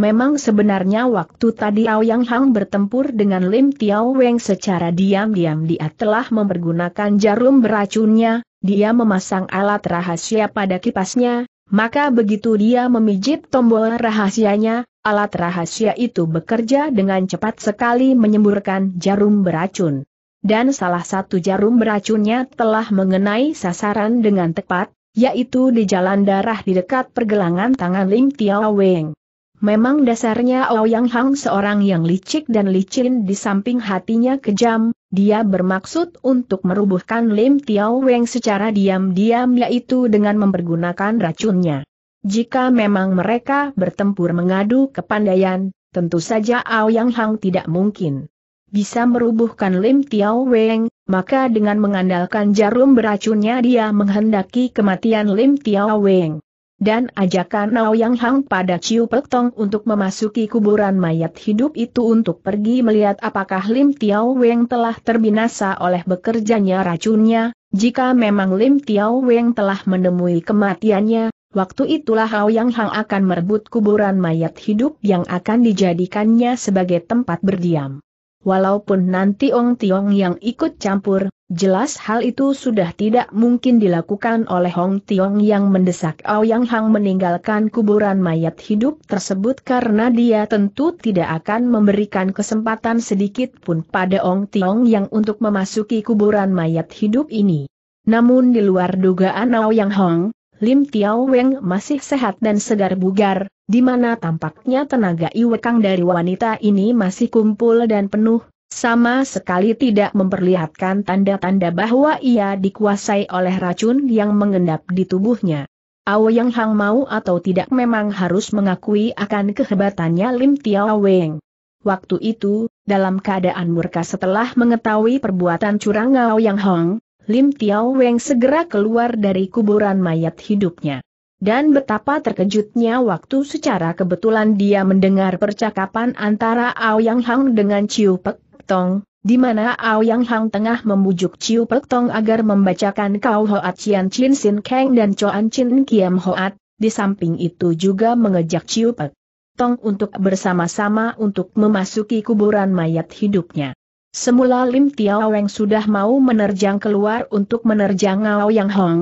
Memang sebenarnya waktu tadi Ao Yang Hang bertempur dengan Lim Tiao Weng secara diam-diam dia telah mempergunakan jarum beracunnya, dia memasang alat rahasia pada kipasnya, maka begitu dia memijit tombol rahasianya, alat rahasia itu bekerja dengan cepat sekali menyemburkan jarum beracun. Dan salah satu jarum beracunnya telah mengenai sasaran dengan tepat, yaitu di jalan darah di dekat pergelangan tangan Lim Tiao Weng. Memang dasarnya Ouyang Hang seorang yang licik dan licin di samping hatinya kejam, dia bermaksud untuk merubuhkan Lim Tiao Weng secara diam-diam yaitu dengan mempergunakan racunnya. Jika memang mereka bertempur mengadu kepandaian, tentu saja Ouyang Hang tidak mungkin bisa merubuhkan Lim Tiao Weng, maka dengan mengandalkan jarum beracunnya dia menghendaki kematian Lim Tiao Weng dan ajakan Yang Hang pada Ciu Pek Tong untuk memasuki kuburan mayat hidup itu untuk pergi melihat apakah Lim Tiao Weng telah terbinasa oleh bekerjanya racunnya, jika memang Lim Tiao Weng telah menemui kematiannya, waktu itulah Yang Hang akan merebut kuburan mayat hidup yang akan dijadikannya sebagai tempat berdiam. Walaupun nanti Ong Tiong yang ikut campur, jelas hal itu sudah tidak mungkin dilakukan oleh Ong Tiong yang mendesak Ao Yang Hang meninggalkan kuburan mayat hidup tersebut karena dia tentu tidak akan memberikan kesempatan sedikit pun pada Ong Tiong yang untuk memasuki kuburan mayat hidup ini. Namun di luar dugaan Ao Yang Hong, Lim Tiao Weng masih sehat dan segar bugar, di mana tampaknya tenaga iwekang dari wanita ini masih kumpul dan penuh, sama sekali tidak memperlihatkan tanda-tanda bahwa ia dikuasai oleh racun yang mengendap di tubuhnya. Yang Hang mau atau tidak memang harus mengakui akan kehebatannya Lim Tiao Weng. Waktu itu, dalam keadaan murka setelah mengetahui perbuatan curang Yang Hang, Lim Tiao Weng segera keluar dari kuburan mayat hidupnya. Dan betapa terkejutnya waktu secara kebetulan dia mendengar percakapan antara Ao Yang Hang dengan Chiu Pek Tong, di mana Ao Yang Hang tengah membujuk Chiu Pek Tong agar membacakan Kau Hoat Cian Chin Sin Kang dan Choan Chin Kiam Hoat, di samping itu juga mengejak Chiu Pek Tong untuk bersama-sama untuk memasuki kuburan mayat hidupnya. Semula Lim Tiaweng sudah mau menerjang keluar untuk menerjang Ao Yang Hong,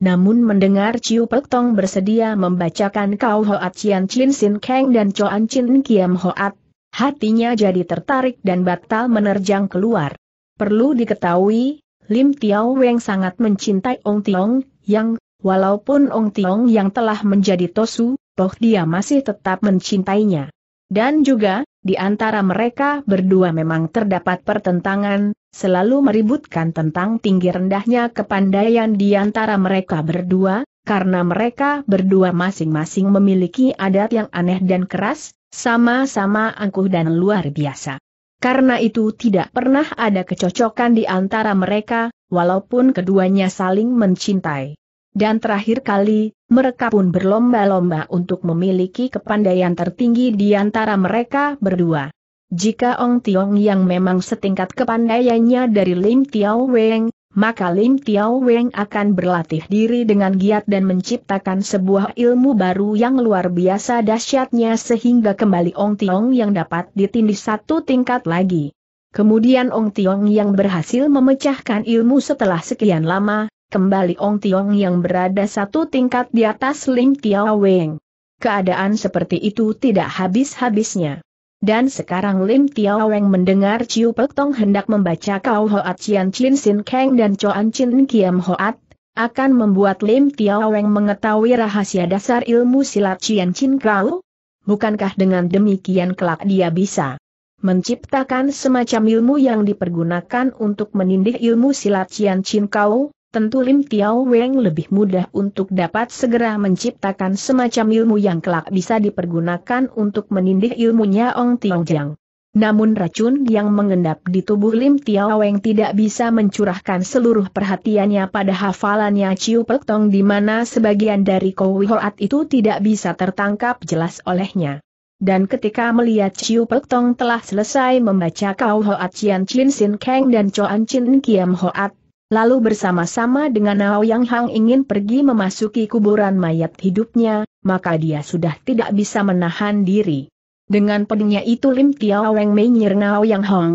namun mendengar Ciu Pek Tong bersedia membacakan Kau Hoat Cian Chin Sin Kang dan Choan Chin Kiam Hoat, hatinya jadi tertarik dan batal menerjang keluar. Perlu diketahui, Lim Tiao Weng sangat mencintai Ong Tiong, yang, walaupun Ong Tiong yang telah menjadi Tosu, toh dia masih tetap mencintainya. Dan juga, di antara mereka berdua memang terdapat pertentangan, selalu meributkan tentang tinggi rendahnya kepandaian di antara mereka berdua, karena mereka berdua masing-masing memiliki adat yang aneh dan keras, sama-sama angkuh dan luar biasa. Karena itu tidak pernah ada kecocokan di antara mereka, walaupun keduanya saling mencintai. Dan terakhir kali, mereka pun berlomba-lomba untuk memiliki kepandaian tertinggi di antara mereka berdua. Jika Ong Tiong yang memang setingkat kepandaiannya dari Lim Tiao Weng, maka Lim Tiao Weng akan berlatih diri dengan giat dan menciptakan sebuah ilmu baru yang luar biasa dahsyatnya sehingga kembali Ong Tiong yang dapat ditindih satu tingkat lagi. Kemudian Ong Tiong yang berhasil memecahkan ilmu setelah sekian lama, kembali Ong Tiong yang berada satu tingkat di atas Lim Tiao Weng. Keadaan seperti itu tidak habis-habisnya. Dan sekarang Lim Tiao Weng mendengar Ciu Pek Tong hendak membaca Kau Hoat Cian Chin Sin Kang dan Choan Chin Kiam Hoat, akan membuat Lim Tiao Weng mengetahui rahasia dasar ilmu silat Cian Chin Kau? Bukankah dengan demikian kelak dia bisa menciptakan semacam ilmu yang dipergunakan untuk menindih ilmu silat Cian Chin Kau? tentu Lim Tiao Weng lebih mudah untuk dapat segera menciptakan semacam ilmu yang kelak bisa dipergunakan untuk menindih ilmunya Ong Tiong Jiang. Namun racun yang mengendap di tubuh Lim Tiao Weng tidak bisa mencurahkan seluruh perhatiannya pada hafalannya Ciu Pek Tong di mana sebagian dari Kowi Hoat itu tidak bisa tertangkap jelas olehnya. Dan ketika melihat Ciu Pek Tong telah selesai membaca Kau Hoat Chian Chin Sin Kang dan Choan Chin Kiam Hoat, Lalu bersama-sama dengan Yang Hang ingin pergi memasuki kuburan mayat hidupnya, maka dia sudah tidak bisa menahan diri. Dengan pedingnya itu Lim Tiao Weng menyir Yang Hang.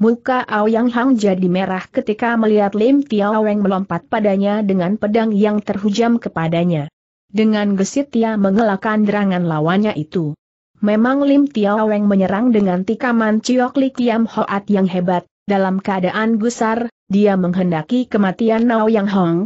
Muka Yang Hang jadi merah ketika melihat Lim Tiao Weng melompat padanya dengan pedang yang terhujam kepadanya. Dengan gesit ia mengelakkan derangan lawannya itu. Memang Lim Tiao Weng menyerang dengan tikaman Ciok Li Kiam Hoat yang hebat, dalam keadaan gusar, dia menghendaki kematian Yang Hong.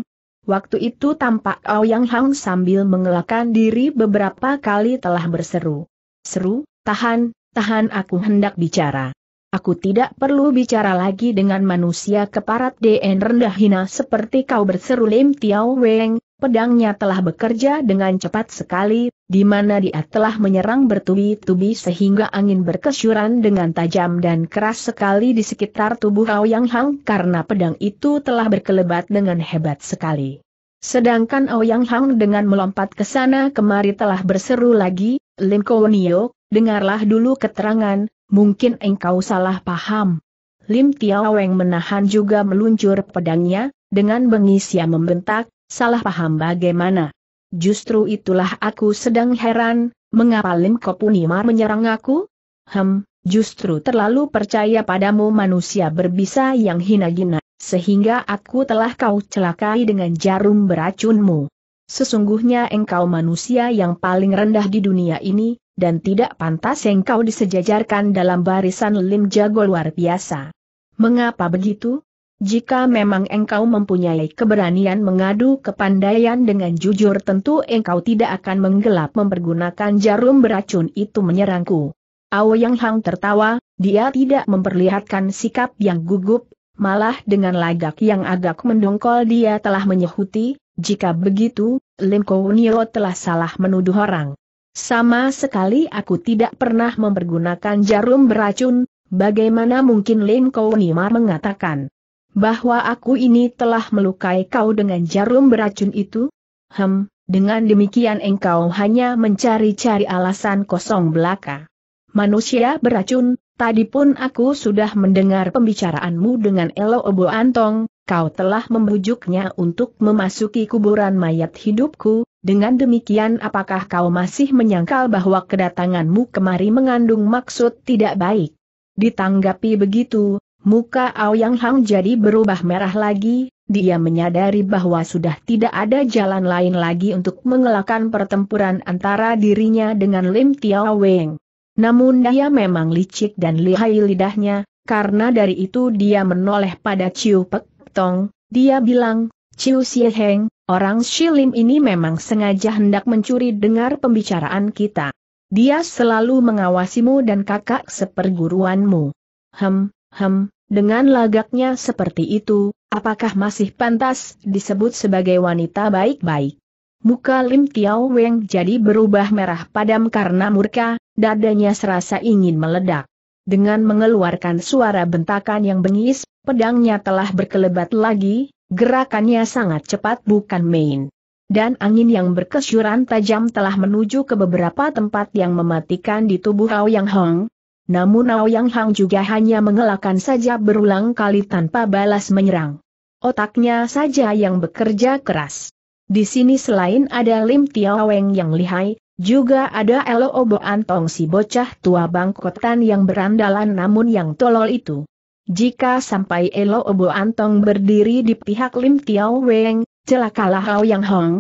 Waktu itu tampak Ao Yang Hong sambil mengelakkan diri beberapa kali telah berseru. Seru, tahan, tahan aku hendak bicara. Aku tidak perlu bicara lagi dengan manusia keparat DN rendah hina seperti kau berseru Lim Tiao Weng, pedangnya telah bekerja dengan cepat sekali, di mana dia telah menyerang bertubi-tubi sehingga angin berkesyuran dengan tajam dan keras sekali di sekitar tubuh Aoyang Hang karena pedang itu telah berkelebat dengan hebat sekali. Sedangkan Aoyang Hang dengan melompat ke sana kemari telah berseru lagi, Lim Kowenio, dengarlah dulu keterangan, mungkin engkau salah paham. Lim Tiaweng menahan juga meluncur pedangnya, dengan bengis yang membentak, salah paham bagaimana. Justru itulah aku sedang heran, mengapa Lim Kopunimar menyerang aku? Hem, justru terlalu percaya padamu manusia berbisa yang hina-gina, sehingga aku telah kau celakai dengan jarum beracunmu. Sesungguhnya engkau manusia yang paling rendah di dunia ini, dan tidak pantas engkau disejajarkan dalam barisan Lim Jago luar biasa. Mengapa begitu? Jika memang engkau mempunyai keberanian mengadu kepandaian dengan jujur tentu engkau tidak akan menggelap mempergunakan jarum beracun itu menyerangku. Yang Hang tertawa, dia tidak memperlihatkan sikap yang gugup, malah dengan lagak yang agak mendongkol dia telah menyehuti, jika begitu, Lim Kounio telah salah menuduh orang. Sama sekali aku tidak pernah mempergunakan jarum beracun, bagaimana mungkin Lim Kounimar mengatakan bahwa aku ini telah melukai kau dengan jarum beracun itu? Hem, dengan demikian engkau hanya mencari-cari alasan kosong belaka. Manusia beracun, tadi pun aku sudah mendengar pembicaraanmu dengan Elo Obo Antong, kau telah membujuknya untuk memasuki kuburan mayat hidupku, dengan demikian apakah kau masih menyangkal bahwa kedatanganmu kemari mengandung maksud tidak baik? Ditanggapi begitu, Muka Aoyang Hang jadi berubah merah lagi, dia menyadari bahwa sudah tidak ada jalan lain lagi untuk mengelakkan pertempuran antara dirinya dengan Lim Tiao Weng. Namun dia memang licik dan lihai lidahnya, karena dari itu dia menoleh pada Chiu Pek Tong, dia bilang, Chiu Xie Heng, orang Lim ini memang sengaja hendak mencuri dengar pembicaraan kita. Dia selalu mengawasimu dan kakak seperguruanmu. Hem, hem, dengan lagaknya seperti itu, apakah masih pantas disebut sebagai wanita baik-baik? Muka Lim Tiao Weng jadi berubah merah padam karena murka, dadanya serasa ingin meledak. Dengan mengeluarkan suara bentakan yang bengis, pedangnya telah berkelebat lagi, gerakannya sangat cepat bukan main. Dan angin yang berkesyuran tajam telah menuju ke beberapa tempat yang mematikan di tubuh Hao Yang Hong, namun Aoyang Hang juga hanya mengelakkan saja berulang kali tanpa balas menyerang. Otaknya saja yang bekerja keras. Di sini selain ada Lim Tiaweng yang lihai, juga ada Elo Obo Antong si bocah tua bangkotan yang berandalan namun yang tolol itu. Jika sampai Elo Obo Antong berdiri di pihak Lim Tiaweng, celakalah Aoyang Hang.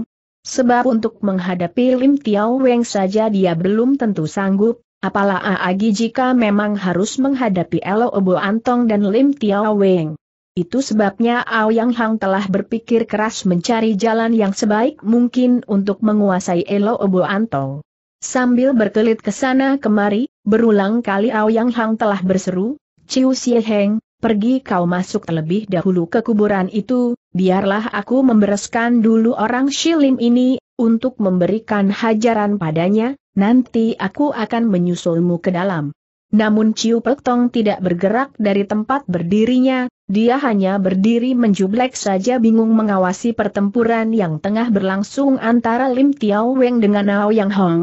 Sebab untuk menghadapi Lim Tiaweng saja dia belum tentu sanggup, Apalah Aagi jika memang harus menghadapi Elo Obo Antong dan Lim Tiao Weng. Itu sebabnya Ao Hang telah berpikir keras mencari jalan yang sebaik mungkin untuk menguasai Elo Obo Antong. Sambil berkelit ke sana kemari, berulang kali Ao Hang telah berseru, Ciu Xie Heng, pergi kau masuk terlebih dahulu ke kuburan itu, biarlah aku membereskan dulu orang Shilim ini, untuk memberikan hajaran padanya, Nanti aku akan menyusulmu ke dalam. Namun Ciu Pek Tong tidak bergerak dari tempat berdirinya, dia hanya berdiri menjublek saja bingung mengawasi pertempuran yang tengah berlangsung antara Lim Tiao Weng dengan Ao Yang Hong.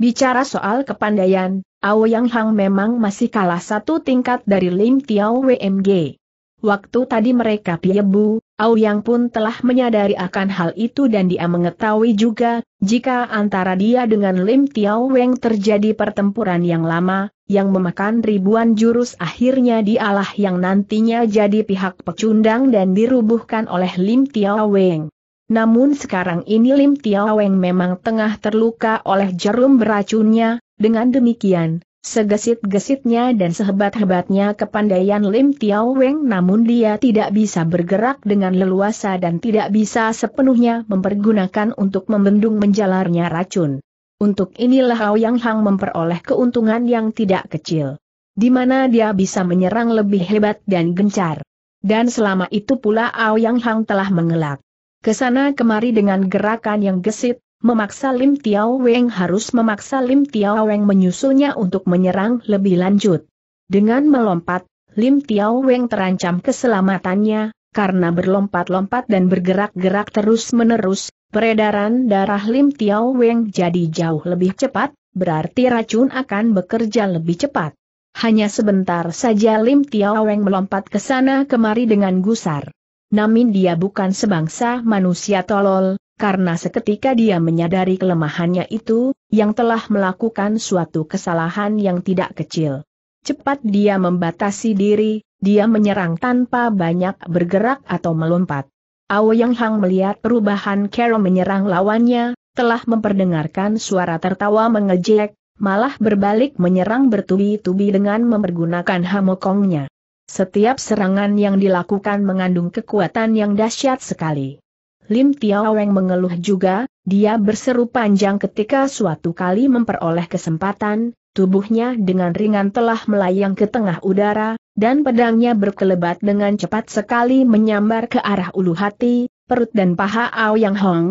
Bicara soal kepandaian, Ao Yang Hong memang masih kalah satu tingkat dari Lim Tiao Weng. Waktu tadi mereka piebu, Auyang pun telah menyadari akan hal itu dan dia mengetahui juga, jika antara dia dengan Lim Tiao Weng terjadi pertempuran yang lama, yang memakan ribuan jurus akhirnya dialah yang nantinya jadi pihak pecundang dan dirubuhkan oleh Lim Tiao Weng. Namun sekarang ini Lim Tiao Weng memang tengah terluka oleh jarum beracunnya, dengan demikian, Segesit-gesitnya dan sehebat-hebatnya kepandaian Lim Tiao Weng namun dia tidak bisa bergerak dengan leluasa dan tidak bisa sepenuhnya mempergunakan untuk membendung menjalarnya racun. Untuk inilah Yang Hang memperoleh keuntungan yang tidak kecil. Di mana dia bisa menyerang lebih hebat dan gencar. Dan selama itu pula Yang Hang telah mengelak. Kesana kemari dengan gerakan yang gesit, memaksa Lim Tiao Weng harus memaksa Lim Tiao Weng menyusulnya untuk menyerang lebih lanjut. Dengan melompat, Lim Tiao Weng terancam keselamatannya, karena berlompat-lompat dan bergerak-gerak terus-menerus, peredaran darah Lim Tiao Weng jadi jauh lebih cepat, berarti racun akan bekerja lebih cepat. Hanya sebentar saja Lim Tiao Weng melompat ke sana kemari dengan gusar. Namun dia bukan sebangsa manusia tolol, karena seketika dia menyadari kelemahannya itu, yang telah melakukan suatu kesalahan yang tidak kecil. Cepat dia membatasi diri, dia menyerang tanpa banyak bergerak atau melompat. Yang Hang melihat perubahan Carol menyerang lawannya, telah memperdengarkan suara tertawa mengejek, malah berbalik menyerang bertubi-tubi dengan mempergunakan hamokongnya. Setiap serangan yang dilakukan mengandung kekuatan yang dahsyat sekali. Lim Tiaweng mengeluh juga, dia berseru panjang ketika suatu kali memperoleh kesempatan, tubuhnya dengan ringan telah melayang ke tengah udara, dan pedangnya berkelebat dengan cepat sekali menyambar ke arah ulu hati, perut dan paha Ao Yang Hong.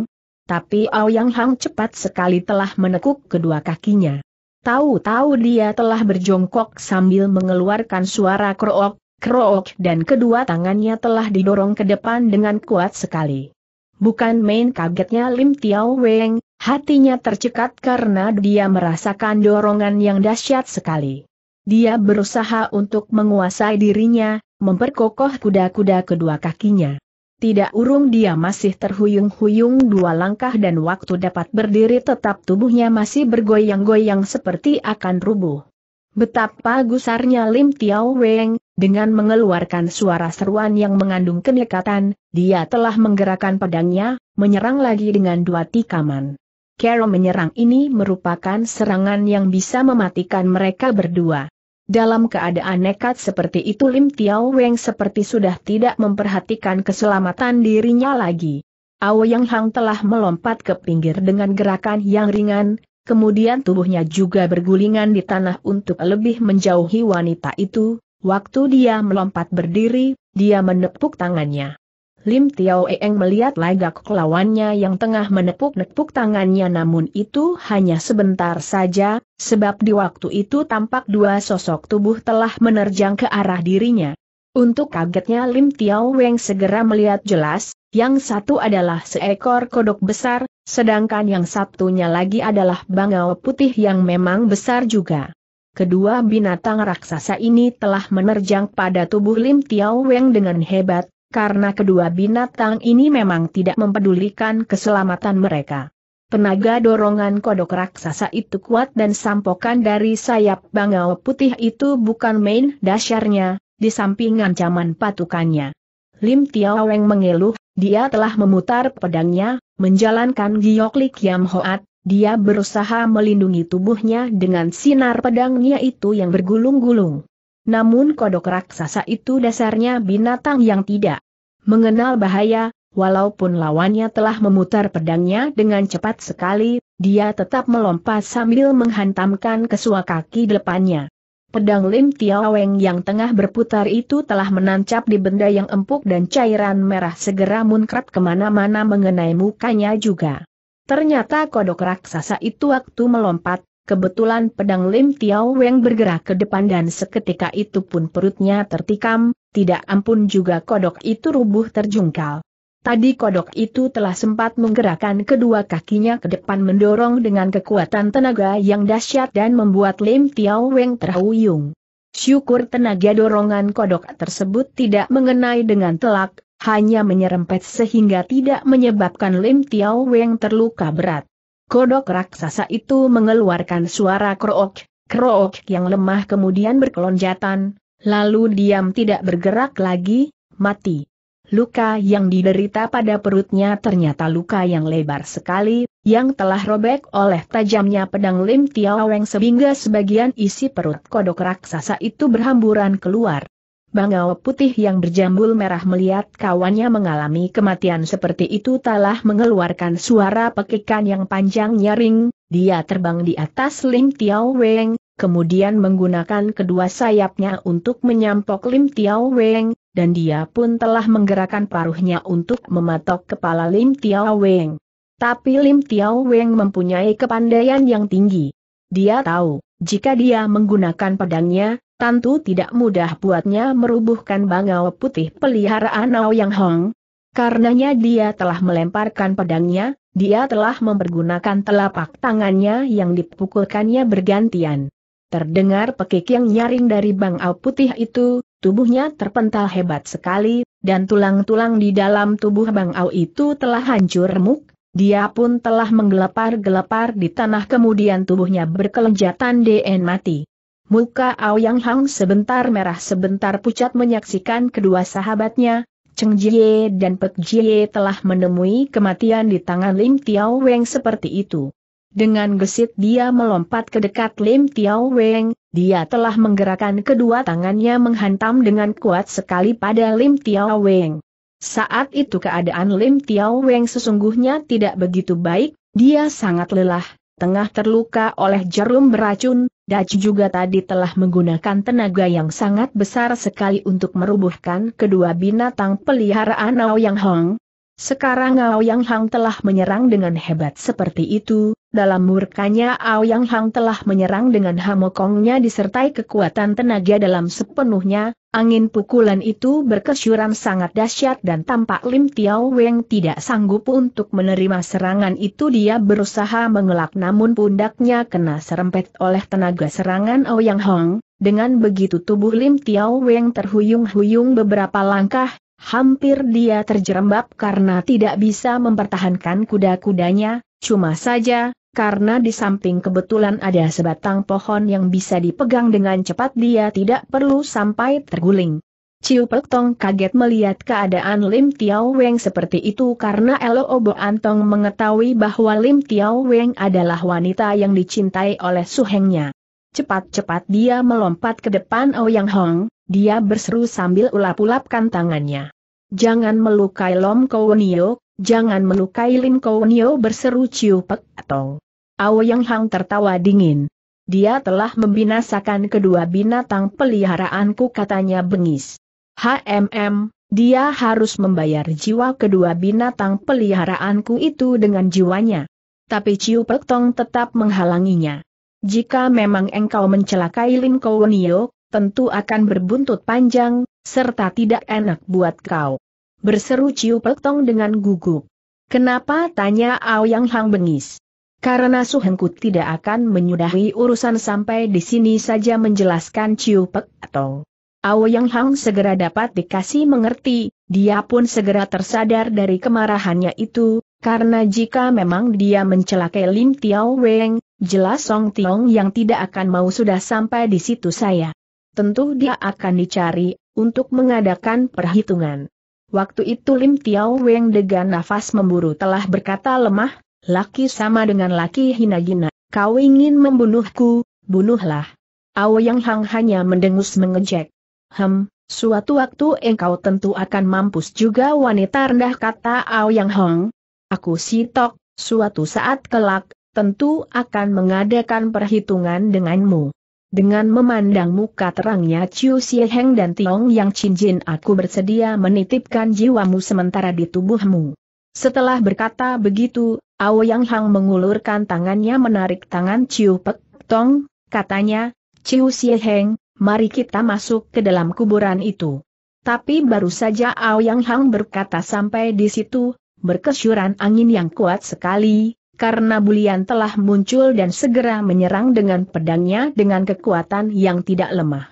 Tapi Ao Yang Hong cepat sekali telah menekuk kedua kakinya. Tahu-tahu dia telah berjongkok sambil mengeluarkan suara krook, krook dan kedua tangannya telah didorong ke depan dengan kuat sekali. Bukan main kagetnya Lim Tiao Weng, hatinya tercekat karena dia merasakan dorongan yang dahsyat sekali. Dia berusaha untuk menguasai dirinya, memperkokoh kuda-kuda kedua kakinya. Tidak urung dia masih terhuyung-huyung dua langkah dan waktu dapat berdiri tetap tubuhnya masih bergoyang-goyang seperti akan rubuh. Betapa gusarnya Lim Tiao Weng, dengan mengeluarkan suara seruan yang mengandung kenekatan, dia telah menggerakkan pedangnya, menyerang lagi dengan dua tikaman. Carol menyerang ini merupakan serangan yang bisa mematikan mereka berdua. Dalam keadaan nekat seperti itu Lim Tiao Weng seperti sudah tidak memperhatikan keselamatan dirinya lagi. Ao Yang Hang telah melompat ke pinggir dengan gerakan yang ringan, Kemudian tubuhnya juga bergulingan di tanah untuk lebih menjauhi wanita itu, waktu dia melompat berdiri, dia menepuk tangannya. Lim Tiao Eeng melihat lagak lawannya yang tengah menepuk-nepuk tangannya namun itu hanya sebentar saja, sebab di waktu itu tampak dua sosok tubuh telah menerjang ke arah dirinya. Untuk kagetnya Lim Tiao Weng segera melihat jelas, yang satu adalah seekor kodok besar, sedangkan yang satunya lagi adalah bangau putih yang memang besar juga. Kedua binatang raksasa ini telah menerjang pada tubuh Lim Tiao Weng dengan hebat, karena kedua binatang ini memang tidak mempedulikan keselamatan mereka. Tenaga dorongan kodok raksasa itu kuat dan sampokan dari sayap bangau putih itu bukan main dasarnya, di samping ancaman patukannya. Lim Tiaweng mengeluh, dia telah memutar pedangnya, menjalankan Li Kiam Hoat, dia berusaha melindungi tubuhnya dengan sinar pedangnya itu yang bergulung-gulung. Namun kodok raksasa itu dasarnya binatang yang tidak mengenal bahaya, walaupun lawannya telah memutar pedangnya dengan cepat sekali, dia tetap melompat sambil menghantamkan kesua kaki depannya. Pedang Lim Tiaweng yang tengah berputar itu telah menancap di benda yang empuk dan cairan merah segera munkrat kemana-mana mengenai mukanya juga. Ternyata kodok raksasa itu waktu melompat, kebetulan pedang Lim Tiaweng bergerak ke depan dan seketika itu pun perutnya tertikam, tidak ampun juga kodok itu rubuh terjungkal. Tadi kodok itu telah sempat menggerakkan kedua kakinya ke depan mendorong dengan kekuatan tenaga yang dahsyat dan membuat Lim Tiao Weng terhuyung. Syukur tenaga dorongan kodok tersebut tidak mengenai dengan telak, hanya menyerempet sehingga tidak menyebabkan Lim Tiao Weng terluka berat. Kodok raksasa itu mengeluarkan suara krook, krook yang lemah kemudian berkelonjatan, lalu diam tidak bergerak lagi, mati. Luka yang diderita pada perutnya ternyata luka yang lebar sekali, yang telah robek oleh tajamnya pedang Lim Tiaweng sehingga sebagian isi perut kodok raksasa itu berhamburan keluar. Bangau putih yang berjambul merah melihat kawannya mengalami kematian seperti itu telah mengeluarkan suara pekikan yang panjang nyaring, dia terbang di atas Lim Tiaweng, kemudian menggunakan kedua sayapnya untuk menyampok Lim Tiaweng, dan dia pun telah menggerakkan paruhnya untuk mematok kepala Lim Tiao Weng. Tapi Lim Tiao Weng mempunyai kepandaian yang tinggi. Dia tahu, jika dia menggunakan pedangnya, Tentu tidak mudah buatnya merubuhkan bangau putih peliharaan Nao Yang Hong. Karenanya dia telah melemparkan pedangnya, dia telah mempergunakan telapak tangannya yang dipukulkannya bergantian. Terdengar pekik yang nyaring dari bangau putih itu, Tubuhnya terpental hebat sekali, dan tulang-tulang di dalam tubuh Bang Au itu telah hancur remuk, dia pun telah menggelepar-gelepar di tanah kemudian tubuhnya berkelenjatan dan mati. Muka Ao Yang Hang sebentar merah sebentar pucat menyaksikan kedua sahabatnya, Cheng Jie dan Pek Jie telah menemui kematian di tangan Lim Tiao Weng seperti itu. Dengan gesit dia melompat ke dekat Lim Tiao Weng, dia telah menggerakkan kedua tangannya menghantam dengan kuat sekali pada Lim Tiao Weng. Saat itu keadaan Lim Tiao Weng sesungguhnya tidak begitu baik, dia sangat lelah, tengah terluka oleh jarum beracun, dan juga tadi telah menggunakan tenaga yang sangat besar sekali untuk merubuhkan kedua binatang peliharaan Ao Yang Hong, sekarang Ao Yang Hang telah menyerang dengan hebat seperti itu, dalam murkanya Ao Yang Hang telah menyerang dengan hamokongnya disertai kekuatan tenaga dalam sepenuhnya, angin pukulan itu berkesyuran sangat dahsyat dan tampak Lim Tiao Weng tidak sanggup untuk menerima serangan itu dia berusaha mengelak namun pundaknya kena serempet oleh tenaga serangan Ao Yang Hang, dengan begitu tubuh Lim Tiao Weng terhuyung-huyung beberapa langkah, Hampir dia terjerembab karena tidak bisa mempertahankan kuda-kudanya, cuma saja, karena di samping kebetulan ada sebatang pohon yang bisa dipegang dengan cepat dia tidak perlu sampai terguling. Ciu Pek Tong kaget melihat keadaan Lim Tiao Weng seperti itu karena Elo Obo Antong mengetahui bahwa Lim Tiao Weng adalah wanita yang dicintai oleh suhengnya. Cepat-cepat dia melompat ke depan Ouyang oh Hong, dia berseru sambil ulap-ulapkan tangannya. Jangan melukai Lom Kowonio, jangan melukai Lim Kowonio berseru Ciu Pek Tong. Yang Hang tertawa dingin. Dia telah membinasakan kedua binatang peliharaanku katanya bengis. HMM, dia harus membayar jiwa kedua binatang peliharaanku itu dengan jiwanya. Tapi Ciu Pek Tong tetap menghalanginya. Jika memang engkau mencelakai Lin Kowonio, tentu akan berbuntut panjang, serta tidak enak buat kau. Berseru Ciu petong dengan gugup. Kenapa tanya yang Hang bengis? Karena Suhengku tidak akan menyudahi urusan sampai di sini saja menjelaskan Ciu Peltong. yang Hang segera dapat dikasih mengerti, dia pun segera tersadar dari kemarahannya itu, karena jika memang dia mencelakai Lim Tiao Weng, jelas Song Tiong yang tidak akan mau sudah sampai di situ saya tentu dia akan dicari, untuk mengadakan perhitungan. Waktu itu Lim Tiao Weng dengan nafas memburu telah berkata lemah, laki sama dengan laki hina-gina, kau ingin membunuhku, bunuhlah. Ao Yang Hang hanya mendengus mengejek. Hem, suatu waktu engkau tentu akan mampus juga wanita rendah kata Ao Yang Hang. Aku si Tok, suatu saat kelak, tentu akan mengadakan perhitungan denganmu. Dengan memandang muka terangnya Chiu Xie Heng dan Tiong Yang Chin Jin aku bersedia menitipkan jiwamu sementara di tubuhmu. Setelah berkata begitu, Ao Yang Hang mengulurkan tangannya menarik tangan Chiu Pek Tong, katanya, Chiu Xie Heng, mari kita masuk ke dalam kuburan itu. Tapi baru saja Ao Yang Hang berkata sampai di situ, berkesyuran angin yang kuat sekali, karena Bulian telah muncul dan segera menyerang dengan pedangnya dengan kekuatan yang tidak lemah.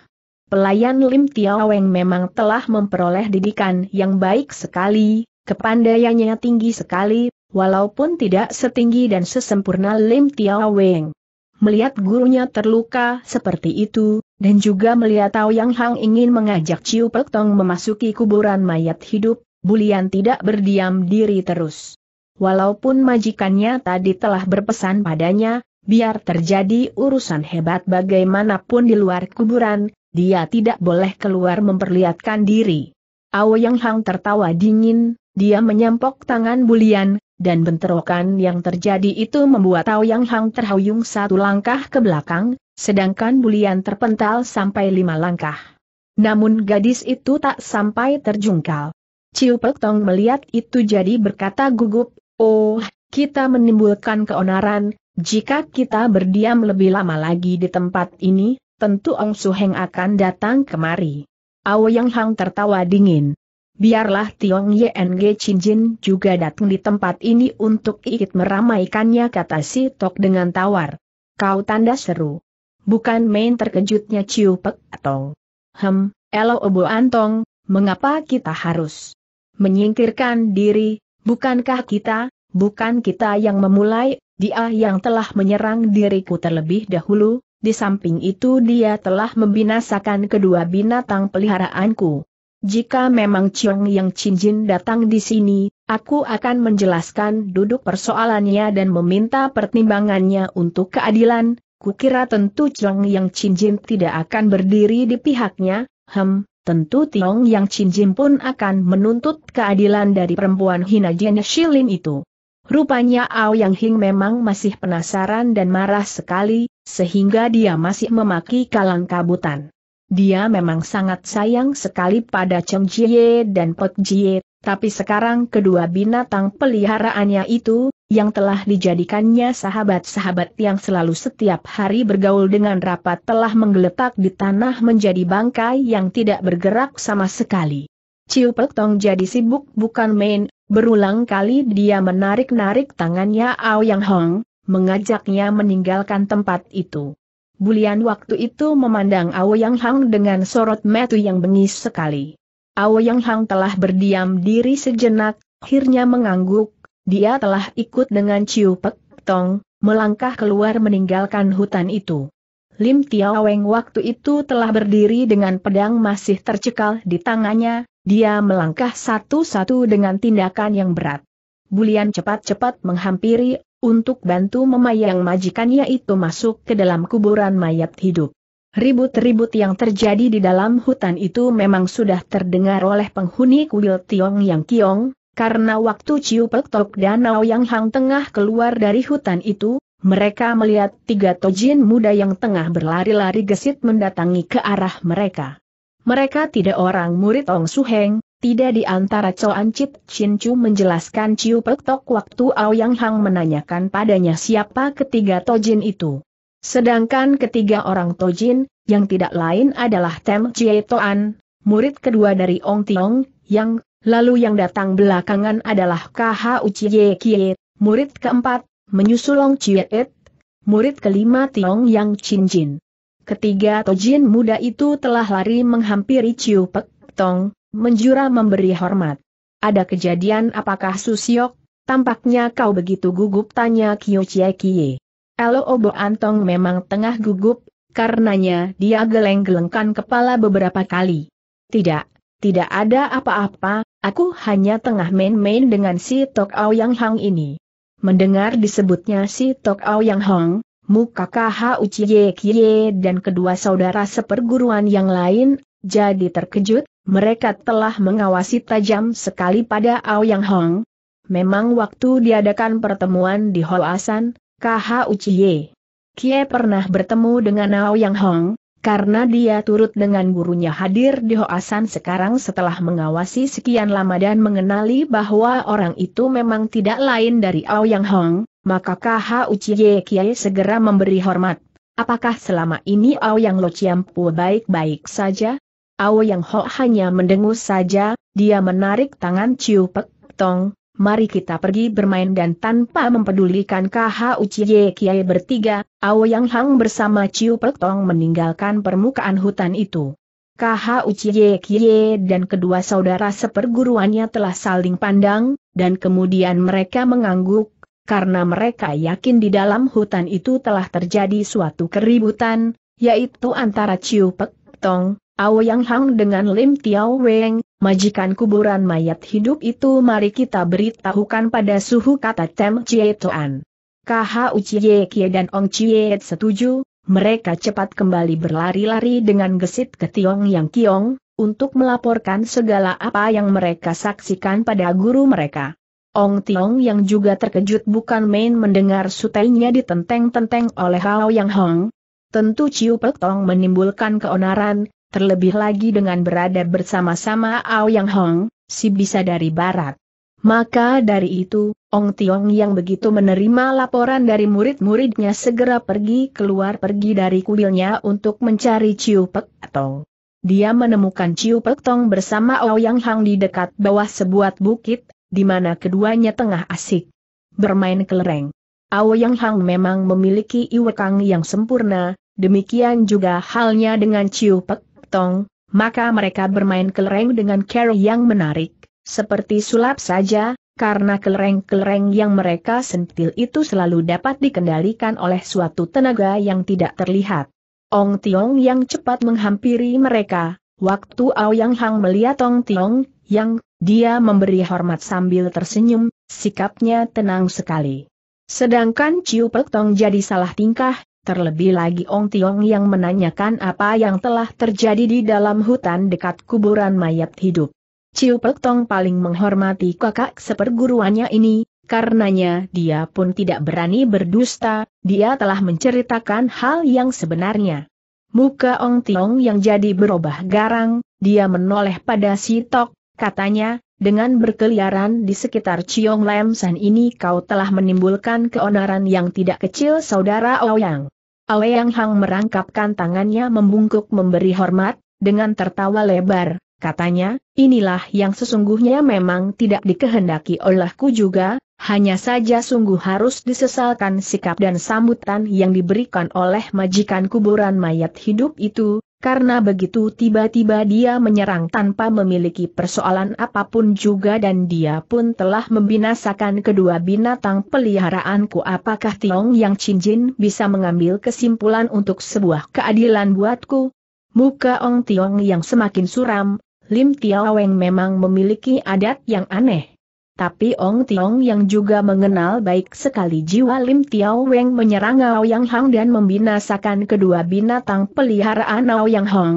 Pelayan Lim Tiaweng memang telah memperoleh didikan yang baik sekali, kepandaiannya tinggi sekali, walaupun tidak setinggi dan sesempurna Lim Tiaweng. Melihat gurunya terluka seperti itu, dan juga melihat Tao Yang Hang ingin mengajak Ciu Pek Tong memasuki kuburan mayat hidup, Bulian tidak berdiam diri terus. Walaupun majikannya tadi telah berpesan padanya, biar terjadi urusan hebat bagaimanapun di luar kuburan, dia tidak boleh keluar memperlihatkan diri. Ao Yang Hang tertawa dingin, dia menyampok tangan Bulian, dan bentrokan yang terjadi itu membuat Ao Yang Hang terhuyung satu langkah ke belakang, sedangkan Bulian terpental sampai lima langkah. Namun gadis itu tak sampai terjungkal. Ciu Pek Tong melihat itu jadi berkata gugup, Oh, kita menimbulkan keonaran, jika kita berdiam lebih lama lagi di tempat ini, tentu Ong Su Heng akan datang kemari. Yang Hang tertawa dingin. Biarlah Tiong Yeng Jin juga datang di tempat ini untuk ikut meramaikannya kata si Tok dengan tawar. Kau tanda seru. Bukan main terkejutnya Ciu Pek Tong. Hem, Elo Obo Antong, mengapa kita harus menyingkirkan diri, Bukankah kita, bukan kita yang memulai, dia yang telah menyerang diriku terlebih dahulu, di samping itu dia telah membinasakan kedua binatang peliharaanku. Jika memang Chiong yang cincin datang di sini, aku akan menjelaskan duduk persoalannya dan meminta pertimbangannya untuk keadilan, kukira tentu Chiong yang cincin tidak akan berdiri di pihaknya, hem, tentu Tiong Yang Chin Jin pun akan menuntut keadilan dari perempuan hina Jin Shilin itu. Rupanya Ao Yang Hing memang masih penasaran dan marah sekali, sehingga dia masih memaki kalang kabutan. Dia memang sangat sayang sekali pada Cheng Jie dan Pot Jie, tapi sekarang kedua binatang peliharaannya itu, yang telah dijadikannya sahabat-sahabat yang selalu setiap hari bergaul dengan rapat telah menggeletak di tanah menjadi bangkai yang tidak bergerak sama sekali. Ciu Pek jadi sibuk bukan main, berulang kali dia menarik-narik tangannya Ao Yang Hong, mengajaknya meninggalkan tempat itu. Bulian waktu itu memandang Ao Yang Hong dengan sorot metu yang bengis sekali. Yang Hang telah berdiam diri sejenak, akhirnya mengangguk, dia telah ikut dengan Ciu Pek Tong, melangkah keluar meninggalkan hutan itu. Lim Tiao Weng waktu itu telah berdiri dengan pedang masih tercekal di tangannya, dia melangkah satu-satu dengan tindakan yang berat. Bulian cepat-cepat menghampiri, untuk bantu memayang majikannya itu masuk ke dalam kuburan mayat hidup. Ribut-ribut yang terjadi di dalam hutan itu memang sudah terdengar oleh penghuni kuil Tiong Yang Kiong, karena waktu Ciu Pek Tok Danau Yang Hang tengah keluar dari hutan itu, mereka melihat tiga tojin muda yang tengah berlari-lari gesit mendatangi ke arah mereka. Mereka tidak orang murid Ong Heng. tidak di antara Coan Chit Chin Chu menjelaskan Ciu Pek Tok waktu Ao Yang Hang menanyakan padanya siapa ketiga tojin itu. Sedangkan ketiga orang Tojin, yang tidak lain adalah Tem Chie Toan, murid kedua dari Ong Tiong, yang, lalu yang datang belakangan adalah KH Uchiye Kie, murid keempat, menyusul Ong Chie Et, murid kelima Tiong Yang Chin Jin. Ketiga Tojin muda itu telah lari menghampiri Chiu Pek Tong, menjura memberi hormat. Ada kejadian apakah Susiok? Tampaknya kau begitu gugup tanya Kyo Chie Kie. Elo Obo Antong memang tengah gugup, karenanya dia geleng-gelengkan kepala beberapa kali. Tidak, tidak ada apa-apa, aku hanya tengah main-main dengan si Tok Ao Yang Hang ini. Mendengar disebutnya si Tok Ao Yang Hang, muka KH Uciye Kie dan kedua saudara seperguruan yang lain, jadi terkejut, mereka telah mengawasi tajam sekali pada Ao Yang Hang. Memang waktu diadakan pertemuan di Hoasan, Uchiye. Kie pernah bertemu dengan Ao Yang Hong, karena dia turut dengan gurunya hadir di Hoasan sekarang setelah mengawasi sekian lama dan mengenali bahwa orang itu memang tidak lain dari Ao Yang Hong, maka Uchiye Kie segera memberi hormat. Apakah selama ini Ao Yang Lo Ciampu baik-baik saja? Ao Yang Ho hanya mendengus saja, dia menarik tangan Chiu Pek Tong, mari kita pergi bermain dan tanpa mempedulikan KH Uciye Kiai bertiga, Yang Hang bersama Ciu Pertong meninggalkan permukaan hutan itu. KH Uciye kiai dan kedua saudara seperguruannya telah saling pandang, dan kemudian mereka mengangguk, karena mereka yakin di dalam hutan itu telah terjadi suatu keributan, yaitu antara Ciu Pek Tong, Yang Hang dengan Lim Tiao Weng, majikan kuburan mayat hidup itu mari kita beritahukan pada suhu kata Tem Chie Toan. KHU Chie Kie dan Ong Chie setuju, mereka cepat kembali berlari-lari dengan gesit ke Tiong Yang Kiong, untuk melaporkan segala apa yang mereka saksikan pada guru mereka. Ong Tiong yang juga terkejut bukan main mendengar sutainya ditenteng-tenteng oleh Hao Yang Hong. Tentu Ciu Pek Tong menimbulkan keonaran, terlebih lagi dengan berada bersama-sama Ao Yang Hong, si bisa dari barat. Maka dari itu, Ong Tiong yang begitu menerima laporan dari murid-muridnya segera pergi keluar pergi dari kuilnya untuk mencari Chiu Pek Tong. Dia menemukan Chiu Pek Tong bersama Ao Yang Hong di dekat bawah sebuah bukit, di mana keduanya tengah asik bermain kelereng. Ao Yang Hang memang memiliki iwekang yang sempurna, demikian juga halnya dengan Chiu Pek tong, maka mereka bermain kelereng dengan cara yang menarik, seperti sulap saja, karena kelereng-kelereng yang mereka sentil itu selalu dapat dikendalikan oleh suatu tenaga yang tidak terlihat. Ong Tiong yang cepat menghampiri mereka, waktu Aoyang Hang melihat Ong Tiong, yang, dia memberi hormat sambil tersenyum, sikapnya tenang sekali. Sedangkan Ciu Pek Tong jadi salah tingkah, Terlebih lagi Ong Tiong yang menanyakan apa yang telah terjadi di dalam hutan dekat kuburan mayat hidup. Ciu Pek Tong paling menghormati kakak seperguruannya ini, karenanya dia pun tidak berani berdusta, dia telah menceritakan hal yang sebenarnya. Muka Ong Tiong yang jadi berubah garang, dia menoleh pada si Tok, katanya, dengan berkeliaran di sekitar Ciong Lam San ini kau telah menimbulkan keonaran yang tidak kecil saudara Aoyang. Aoyang Hang merangkapkan tangannya membungkuk memberi hormat, dengan tertawa lebar, katanya, inilah yang sesungguhnya memang tidak dikehendaki olehku juga, hanya saja sungguh harus disesalkan sikap dan sambutan yang diberikan oleh majikan kuburan mayat hidup itu, karena begitu tiba-tiba dia menyerang tanpa memiliki persoalan apapun juga dan dia pun telah membinasakan kedua binatang peliharaanku apakah Tiong Yang Cinjin bisa mengambil kesimpulan untuk sebuah keadilan buatku? Muka Ong Tiong yang semakin suram, Lim Tiaweng memang memiliki adat yang aneh. Tapi Ong Tiong yang juga mengenal baik sekali jiwa Lim Tiao Weng menyerang Yang Hang dan membinasakan kedua binatang peliharaan Yang Hang.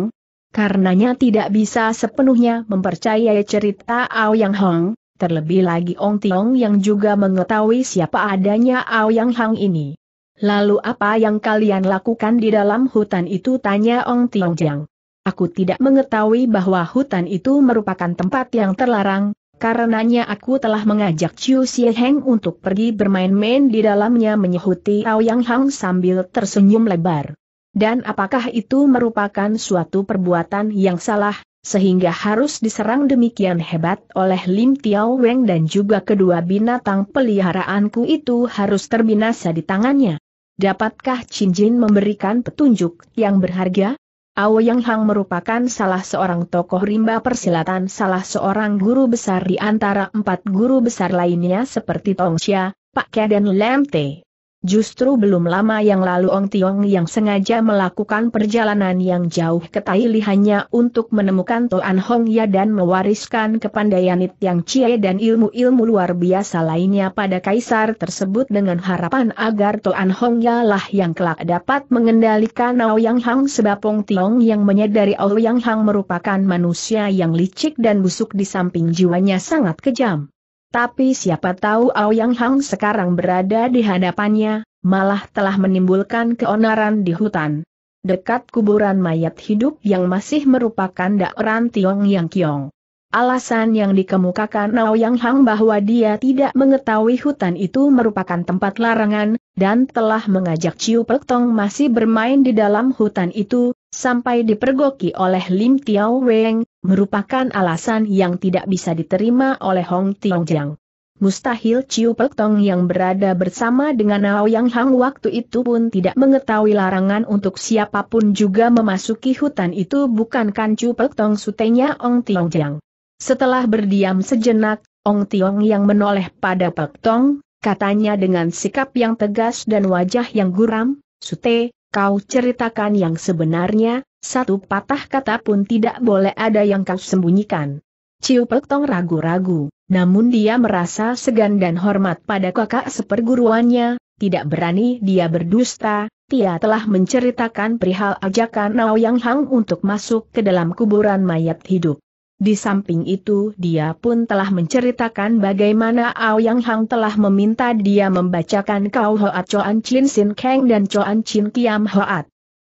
Karenanya tidak bisa sepenuhnya mempercayai cerita Ao Yang Hang, terlebih lagi Ong Tiong yang juga mengetahui siapa adanya Ao Yang Hang ini. Lalu apa yang kalian lakukan di dalam hutan itu tanya Ong Tiong Jiang. Aku tidak mengetahui bahwa hutan itu merupakan tempat yang terlarang, Karenanya aku telah mengajak Chiu Xie Heng untuk pergi bermain-main di dalamnya menyehuti Yang Hang sambil tersenyum lebar. Dan apakah itu merupakan suatu perbuatan yang salah, sehingga harus diserang demikian hebat oleh Lim Tiao Weng dan juga kedua binatang peliharaanku itu harus terbinasa di tangannya. Dapatkah Jin memberikan petunjuk yang berharga? Yang Hang merupakan salah seorang tokoh rimba persilatan salah seorang guru besar di antara empat guru besar lainnya seperti Tong Xia, Pak Ke dan Lam Te. Justru belum lama yang lalu Ong Tiong yang sengaja melakukan perjalanan yang jauh ke Taili hanya untuk menemukan Toan Hong Ya dan mewariskan kepandaian It Yang Chie dan ilmu-ilmu luar biasa lainnya pada kaisar tersebut dengan harapan agar Toan Hong Ya lah yang kelak dapat mengendalikan Ao Yang Hang sebab Ong Tiong yang menyadari Ao Yang Hang merupakan manusia yang licik dan busuk di samping jiwanya sangat kejam. Tapi siapa tahu Aoyang Hang sekarang berada di hadapannya, malah telah menimbulkan keonaran di hutan. Dekat kuburan mayat hidup yang masih merupakan daeran Tiong Yang Kiong. Alasan yang dikemukakan Aoyang Hang bahwa dia tidak mengetahui hutan itu merupakan tempat larangan, dan telah mengajak Ciu Tong masih bermain di dalam hutan itu, sampai dipergoki oleh Lim Tiao Weng, merupakan alasan yang tidak bisa diterima oleh Hong Jiang. Mustahil Ciu Pek Tong yang berada bersama dengan Yang Hang waktu itu pun tidak mengetahui larangan untuk siapapun juga memasuki hutan itu bukankan Ciu Pek Tong sutenya Ong Tiong Jiang. Setelah berdiam sejenak, Ong Tiong yang menoleh pada Pek Tong, katanya dengan sikap yang tegas dan wajah yang guram, Sute, kau ceritakan yang sebenarnya, satu patah kata pun tidak boleh ada yang kau sembunyikan. Ciu Pek ragu-ragu, namun dia merasa segan dan hormat pada kakak seperguruannya, tidak berani dia berdusta, Dia telah menceritakan perihal ajakan Nao Yang Hang untuk masuk ke dalam kuburan mayat hidup. Di samping itu dia pun telah menceritakan bagaimana Yang Hang telah meminta dia membacakan Kau Hoat Choan Chin Sin Kang dan Choan Chin Kiam Hoat.